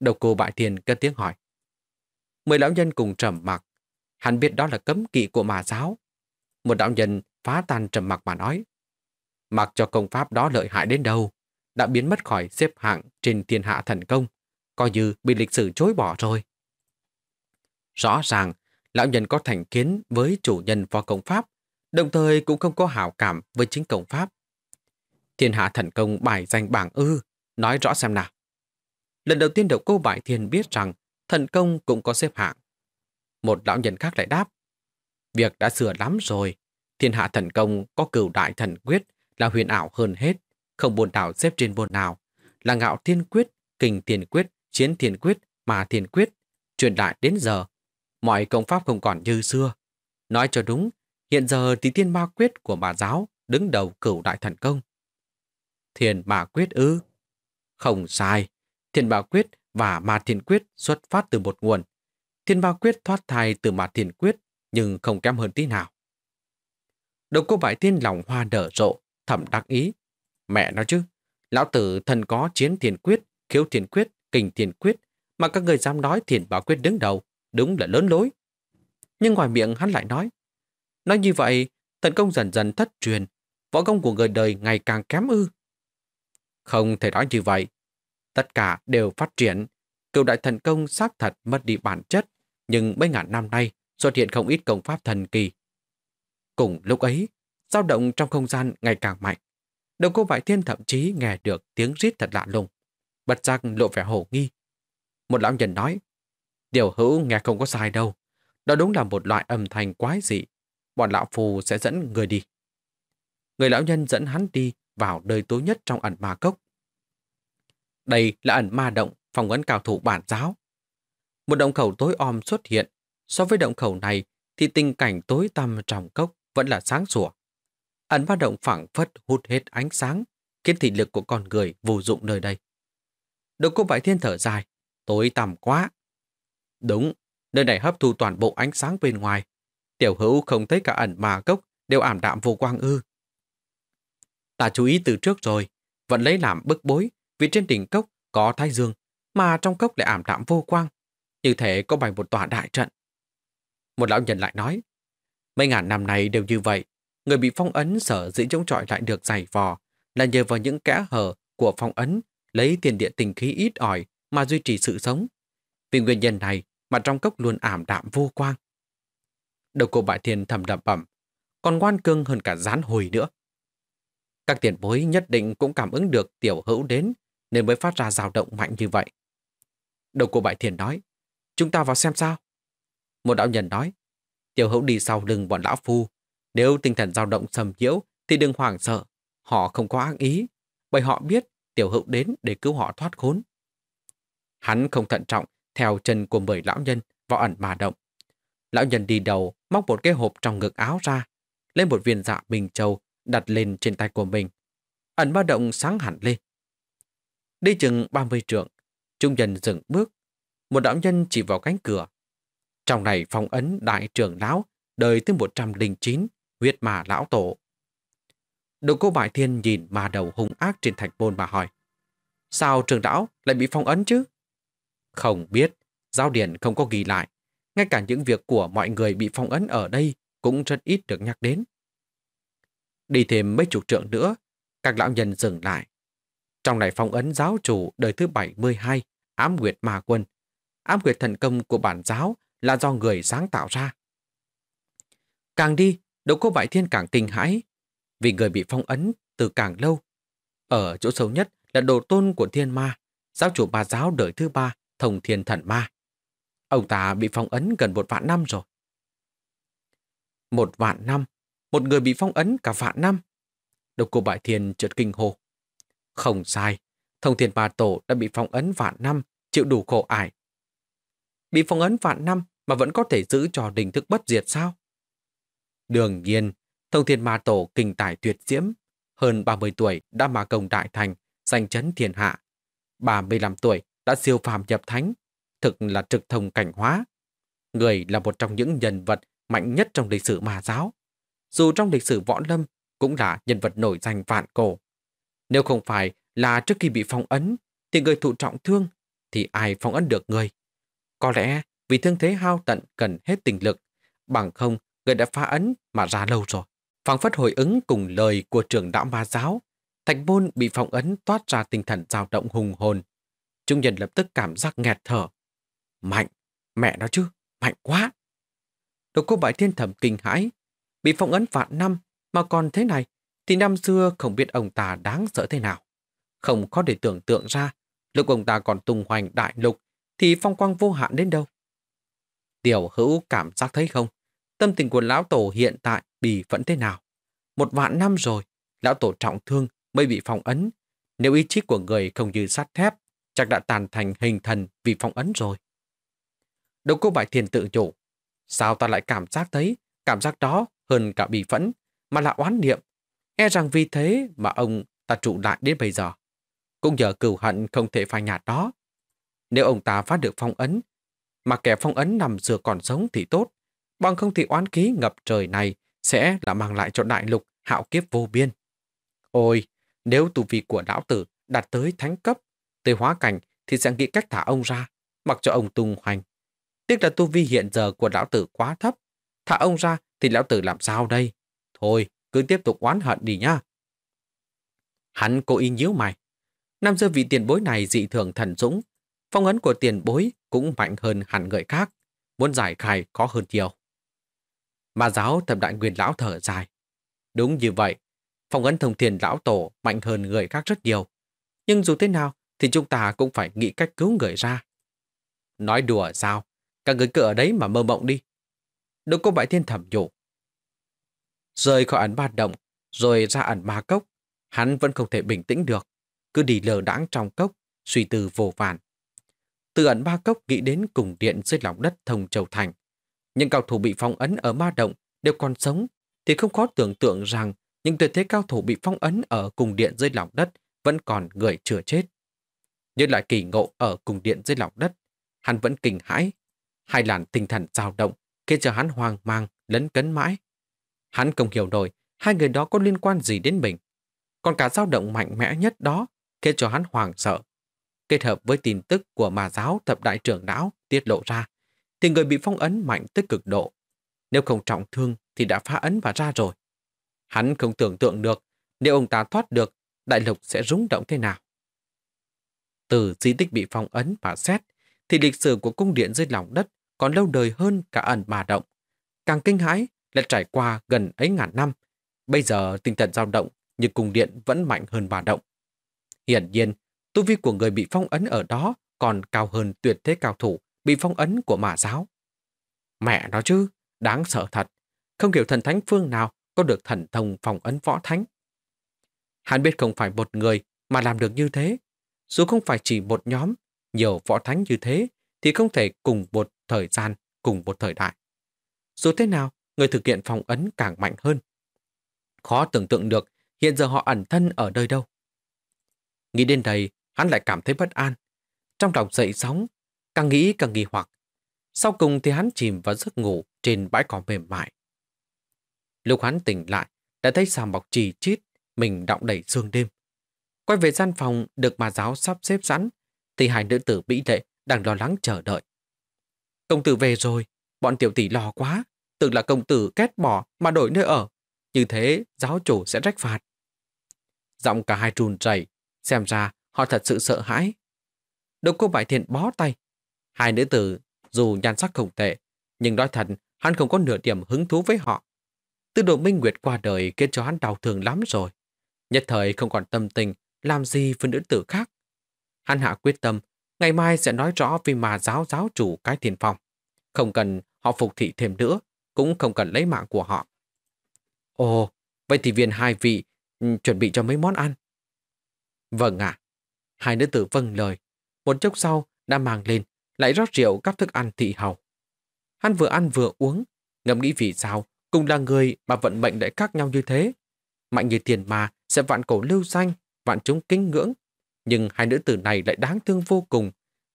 Đầu cô bại thiền cất tiếng hỏi. Mười lão nhân cùng trầm mặc, hắn biết đó là cấm kỵ của mà giáo. Một đạo nhân phá tan trầm mặc mà nói. Mặc cho công pháp đó lợi hại đến đâu, đã biến mất khỏi xếp hạng trên thiên hạ thần công, coi như bị lịch sử chối bỏ rồi. Rõ ràng, lão nhân có thành kiến với chủ nhân phó công pháp đồng thời cũng không có hảo cảm với chính công pháp. Thiên hạ thần công bài danh bảng ư, nói rõ xem nào. Lần đầu tiên độc cô bài Thiên biết rằng thần công cũng có xếp hạng. Một lão nhân khác lại đáp, việc đã sửa lắm rồi, thiên hạ thần công có cửu đại thần quyết là huyền ảo hơn hết, không buồn đảo xếp trên buồn nào, là ngạo thiên quyết, kình thiên quyết, chiến thiên quyết, mà thiên quyết, truyền đại đến giờ. Mọi công pháp không còn như xưa. Nói cho đúng Hiện giờ thì thiên ma quyết của bà giáo đứng đầu cửu đại thần công. Thiên ma quyết ư? Không sai. Thiên ma quyết và ma thiên quyết xuất phát từ một nguồn. Thiên ma quyết thoát thai từ ma thiên quyết nhưng không kém hơn tí nào. Đầu cô bãi thiên lòng hoa nở rộ, thẩm đắc ý. Mẹ nói chứ, lão tử thần có chiến thiên quyết, khiếu thiên quyết, kình thiên quyết, mà các người dám nói thiên bảo quyết đứng đầu, đúng là lớn lối. Nhưng ngoài miệng hắn lại nói, Nói như vậy, thần công dần dần thất truyền, võ công của người đời ngày càng kém ư. Không thể nói như vậy. Tất cả đều phát triển. Cựu đại thần công xác thật mất đi bản chất, nhưng mấy ngàn năm nay xuất hiện không ít công pháp thần kỳ. Cùng lúc ấy, dao động trong không gian ngày càng mạnh. Đầu cô vải thiên thậm chí nghe được tiếng rít thật lạ lùng. Bật giác lộ vẻ hổ nghi. Một lão nhân nói, điều hữu nghe không có sai đâu. Đó đúng là một loại âm thanh quái dị bọn lão phù sẽ dẫn người đi. Người lão nhân dẫn hắn đi vào nơi tối nhất trong ẩn ma cốc. Đây là ẩn ma động, phòng ấn cao thủ bản giáo. Một động khẩu tối om xuất hiện. So với động khẩu này thì tình cảnh tối tăm trong cốc vẫn là sáng sủa. Ẩn ma động phẳng phất hút hết ánh sáng, khiến thị lực của con người vô dụng nơi đây. Độc cô bại thiên thở dài, tối tăm quá. Đúng, nơi này hấp thu toàn bộ ánh sáng bên ngoài, Tiểu hữu không thấy cả ẩn mà gốc đều ảm đạm vô quang ư. Ta chú ý từ trước rồi, vẫn lấy làm bức bối vì trên đỉnh cốc có thái dương, mà trong cốc lại ảm đạm vô quang. Như thể có bằng một tòa đại trận. Một lão nhân lại nói, mấy ngàn năm này đều như vậy, người bị phong ấn sở dĩ chống trọi lại được giày vò là nhờ vào những kẽ hở của phong ấn lấy tiền địa tình khí ít ỏi mà duy trì sự sống. Vì nguyên nhân này mà trong cốc luôn ảm đạm vô quang. Đầu cô bại thiên thầm đậm bẩm, còn ngoan cương hơn cả rán hồi nữa. Các tiền bối nhất định cũng cảm ứng được tiểu hữu đến nên mới phát ra dao động mạnh như vậy. Đầu cô bại thiền nói, chúng ta vào xem sao. Một đạo nhân nói, tiểu hữu đi sau lưng bọn lão phu. Nếu tinh thần dao động sầm nhiễu thì đừng hoảng sợ, họ không có ác ý, bởi họ biết tiểu hữu đến để cứu họ thoát khốn. Hắn không thận trọng theo chân của mười lão nhân vào ẩn mà động. Lão nhân đi đầu móc một cái hộp trong ngực áo ra, lấy một viên dạ bình châu đặt lên trên tay của mình. Ẩn ba động sáng hẳn lên. Đi chừng 30 trượng, trung nhân dừng bước. Một đạo nhân chỉ vào cánh cửa. Trong này phong ấn đại trưởng lão, đời thứ 109, huyết mà lão tổ. Đồ cô bại thiên nhìn mà đầu hung ác trên thạch môn mà hỏi. Sao trường lão lại bị phong ấn chứ? Không biết, giao điển không có ghi lại ngay cả những việc của mọi người bị phong ấn ở đây cũng rất ít được nhắc đến. Đi thêm mấy chục trượng nữa, các lão nhân dừng lại. Trong này phong ấn giáo chủ đời thứ 72, ám nguyệt ma quân. Ám nguyệt thần công của bản giáo là do người sáng tạo ra. Càng đi, đỗ cô bại thiên càng kinh hãi, vì người bị phong ấn từ càng lâu. Ở chỗ sâu nhất là đồ tôn của thiên ma, giáo chủ bà giáo đời thứ ba, thông thiên thần ma. Ông ta bị phong ấn gần một vạn năm rồi. Một vạn năm? Một người bị phong ấn cả vạn năm? Độc cô Bại Thiên trượt kinh hồ. Không sai, thông thiên ba tổ đã bị phong ấn vạn năm, chịu đủ khổ ải. Bị phong ấn vạn năm mà vẫn có thể giữ cho đình thức bất diệt sao? Đương nhiên, thông thiên ma tổ kinh tài tuyệt diễm, hơn 30 tuổi đã mà công đại thành, danh chấn thiên hạ. 35 tuổi đã siêu phàm nhập thánh, thực là trực thông cảnh hóa. Người là một trong những nhân vật mạnh nhất trong lịch sử ma giáo. Dù trong lịch sử võ lâm cũng là nhân vật nổi danh vạn cổ. Nếu không phải là trước khi bị phong ấn thì người thụ trọng thương thì ai phong ấn được người. Có lẽ vì thương thế hao tận cần hết tình lực, bằng không người đã phá ấn mà ra lâu rồi. Phảng phất hồi ứng cùng lời của trưởng đạo ma giáo, thạch môn bị phong ấn toát ra tinh thần dao động hùng hồn. Trung nhân lập tức cảm giác nghẹt thở, Mạnh, mẹ nó chứ, mạnh quá. Độc cô bại thiên thẩm kinh hãi, bị phong ấn vạn năm mà còn thế này thì năm xưa không biết ông ta đáng sợ thế nào. Không có để tưởng tượng ra, lúc ông ta còn tung hoành đại lục thì phong quang vô hạn đến đâu. Tiểu hữu cảm giác thấy không? Tâm tình của lão tổ hiện tại bị vẫn thế nào? Một vạn năm rồi, lão tổ trọng thương mới bị phong ấn. Nếu ý chí của người không như sắt thép, chắc đã tàn thành hình thần vì phong ấn rồi đâu có phải thiền tự chủ. Sao ta lại cảm giác thấy, cảm giác đó hơn cả bị phẫn, mà là oán niệm. E rằng vì thế mà ông ta trụ lại đến bây giờ. Cũng nhờ cửu hận không thể phai nhạt đó. Nếu ông ta phát được phong ấn, mà kẻ phong ấn nằm dừa còn sống thì tốt, bằng không thì oán khí ngập trời này sẽ là mang lại cho đại lục hạo kiếp vô biên. Ôi, nếu tù vị của lão tử đạt tới thánh cấp, tới hóa cảnh thì sẽ nghĩ cách thả ông ra, mặc cho ông tung hoành Tiếc là tu vi hiện giờ của lão tử quá thấp. Thả ông ra thì lão tử làm sao đây? Thôi, cứ tiếp tục oán hận đi nhá. Hắn cố ý nhíu mày. Năm xưa vị tiền bối này dị thường thần dũng. Phong ấn của tiền bối cũng mạnh hơn hẳn người khác. Muốn giải khai khó hơn nhiều. Mà giáo thập đại nguyên lão thở dài. Đúng như vậy. Phong ấn thông thiền lão tổ mạnh hơn người khác rất nhiều. Nhưng dù thế nào thì chúng ta cũng phải nghĩ cách cứu người ra. Nói đùa sao? Các người cứ ở đấy mà mơ mộng đi. Đừng có bãi thiên thẩm nhủ. Rời khỏi ẩn ba động, rồi ra ẩn ba cốc, hắn vẫn không thể bình tĩnh được. Cứ đi lờ đãng trong cốc, suy tư vô vàn. Từ ẩn ba cốc nghĩ đến cùng điện dưới lòng đất thông châu thành. Những cao thủ bị phong ấn ở ma động đều còn sống, thì không khó tưởng tượng rằng những tuyệt thế cao thủ bị phong ấn ở cùng điện dưới lòng đất vẫn còn người chưa chết. Nhưng lại kỳ ngộ ở cùng điện dưới lòng đất, hắn vẫn kinh hãi Hai làn tinh thần dao động khiến cho hắn hoang mang, lấn cấn mãi. Hắn không hiểu nổi hai người đó có liên quan gì đến mình. Còn cả dao động mạnh mẽ nhất đó khiến cho hắn hoảng sợ. Kết hợp với tin tức của mà giáo thập đại trưởng não tiết lộ ra, thì người bị phong ấn mạnh tới cực độ. Nếu không trọng thương thì đã phá ấn và ra rồi. Hắn không tưởng tượng được nếu ông ta thoát được, đại lục sẽ rúng động thế nào. Từ di tích bị phong ấn và xét, thì lịch sử của cung điện dưới lòng đất còn lâu đời hơn cả ẩn mà động. Càng kinh hãi là trải qua gần ấy ngàn năm. Bây giờ tinh thần dao động nhưng cung điện vẫn mạnh hơn bà động. Hiển nhiên, tu vi của người bị phong ấn ở đó còn cao hơn tuyệt thế cao thủ bị phong ấn của mã giáo. Mẹ nó chứ, đáng sợ thật. Không hiểu thần thánh phương nào có được thần thông phong ấn võ thánh. Hắn biết không phải một người mà làm được như thế. Dù không phải chỉ một nhóm, nhiều võ thánh như thế thì không thể cùng một thời gian, cùng một thời đại. Dù thế nào, người thực hiện phòng ấn càng mạnh hơn. Khó tưởng tượng được hiện giờ họ ẩn thân ở nơi đâu. Nghĩ đến đây, hắn lại cảm thấy bất an. Trong lòng dậy sóng, càng nghĩ càng nghi hoặc. Sau cùng thì hắn chìm vào giấc ngủ trên bãi cỏ mềm mại. Lúc hắn tỉnh lại, đã thấy sàm bọc trì chít, mình đọng đầy sương đêm. Quay về gian phòng được bà giáo sắp xếp sẵn, thì hai nữ tử bị lệ đang lo lắng chờ đợi. Công tử về rồi, bọn tiểu tỷ lo quá, tưởng là công tử kết bỏ mà đổi nơi ở. Như thế giáo chủ sẽ trách phạt. Giọng cả hai trùn chảy, xem ra họ thật sự sợ hãi. Độc cô bại thiện bó tay. Hai nữ tử, dù nhan sắc không tệ, nhưng nói thật, hắn không có nửa điểm hứng thú với họ. từ đồ minh nguyệt qua đời khiến cho hắn đau thương lắm rồi. Nhất thời không còn tâm tình, làm gì với nữ tử khác. Hắn hạ quyết tâm Ngày mai sẽ nói rõ vì mà giáo giáo chủ cái thiền phòng. Không cần họ phục thị thêm nữa, cũng không cần lấy mạng của họ. Ồ, vậy thì viên hai vị ừ, chuẩn bị cho mấy món ăn. Vâng ạ. Hai nữ tử vâng lời. Một chốc sau đã mang lên, lại rót rượu các thức ăn thị hầu. Hắn vừa ăn vừa uống, ngẫm nghĩ vì sao cùng là người mà vận mệnh lại khác nhau như thế. Mạnh như tiền mà sẽ vạn cổ lưu danh, vạn chúng kính ngưỡng, nhưng hai nữ tử này lại đáng thương vô cùng.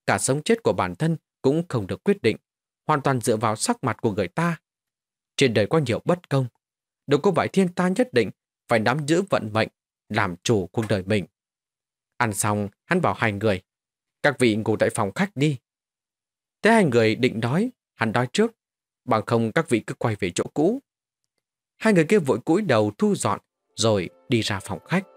Cả sống chết của bản thân cũng không được quyết định, hoàn toàn dựa vào sắc mặt của người ta. Trên đời có nhiều bất công. Đâu có phải thiên ta nhất định phải nắm giữ vận mệnh, làm chủ cuộc đời mình. Ăn xong, hắn bảo hai người. Các vị ngủ tại phòng khách đi. Thế hai người định nói, hắn nói trước. Bằng không các vị cứ quay về chỗ cũ. Hai người kia vội cúi đầu thu dọn, rồi đi ra phòng khách.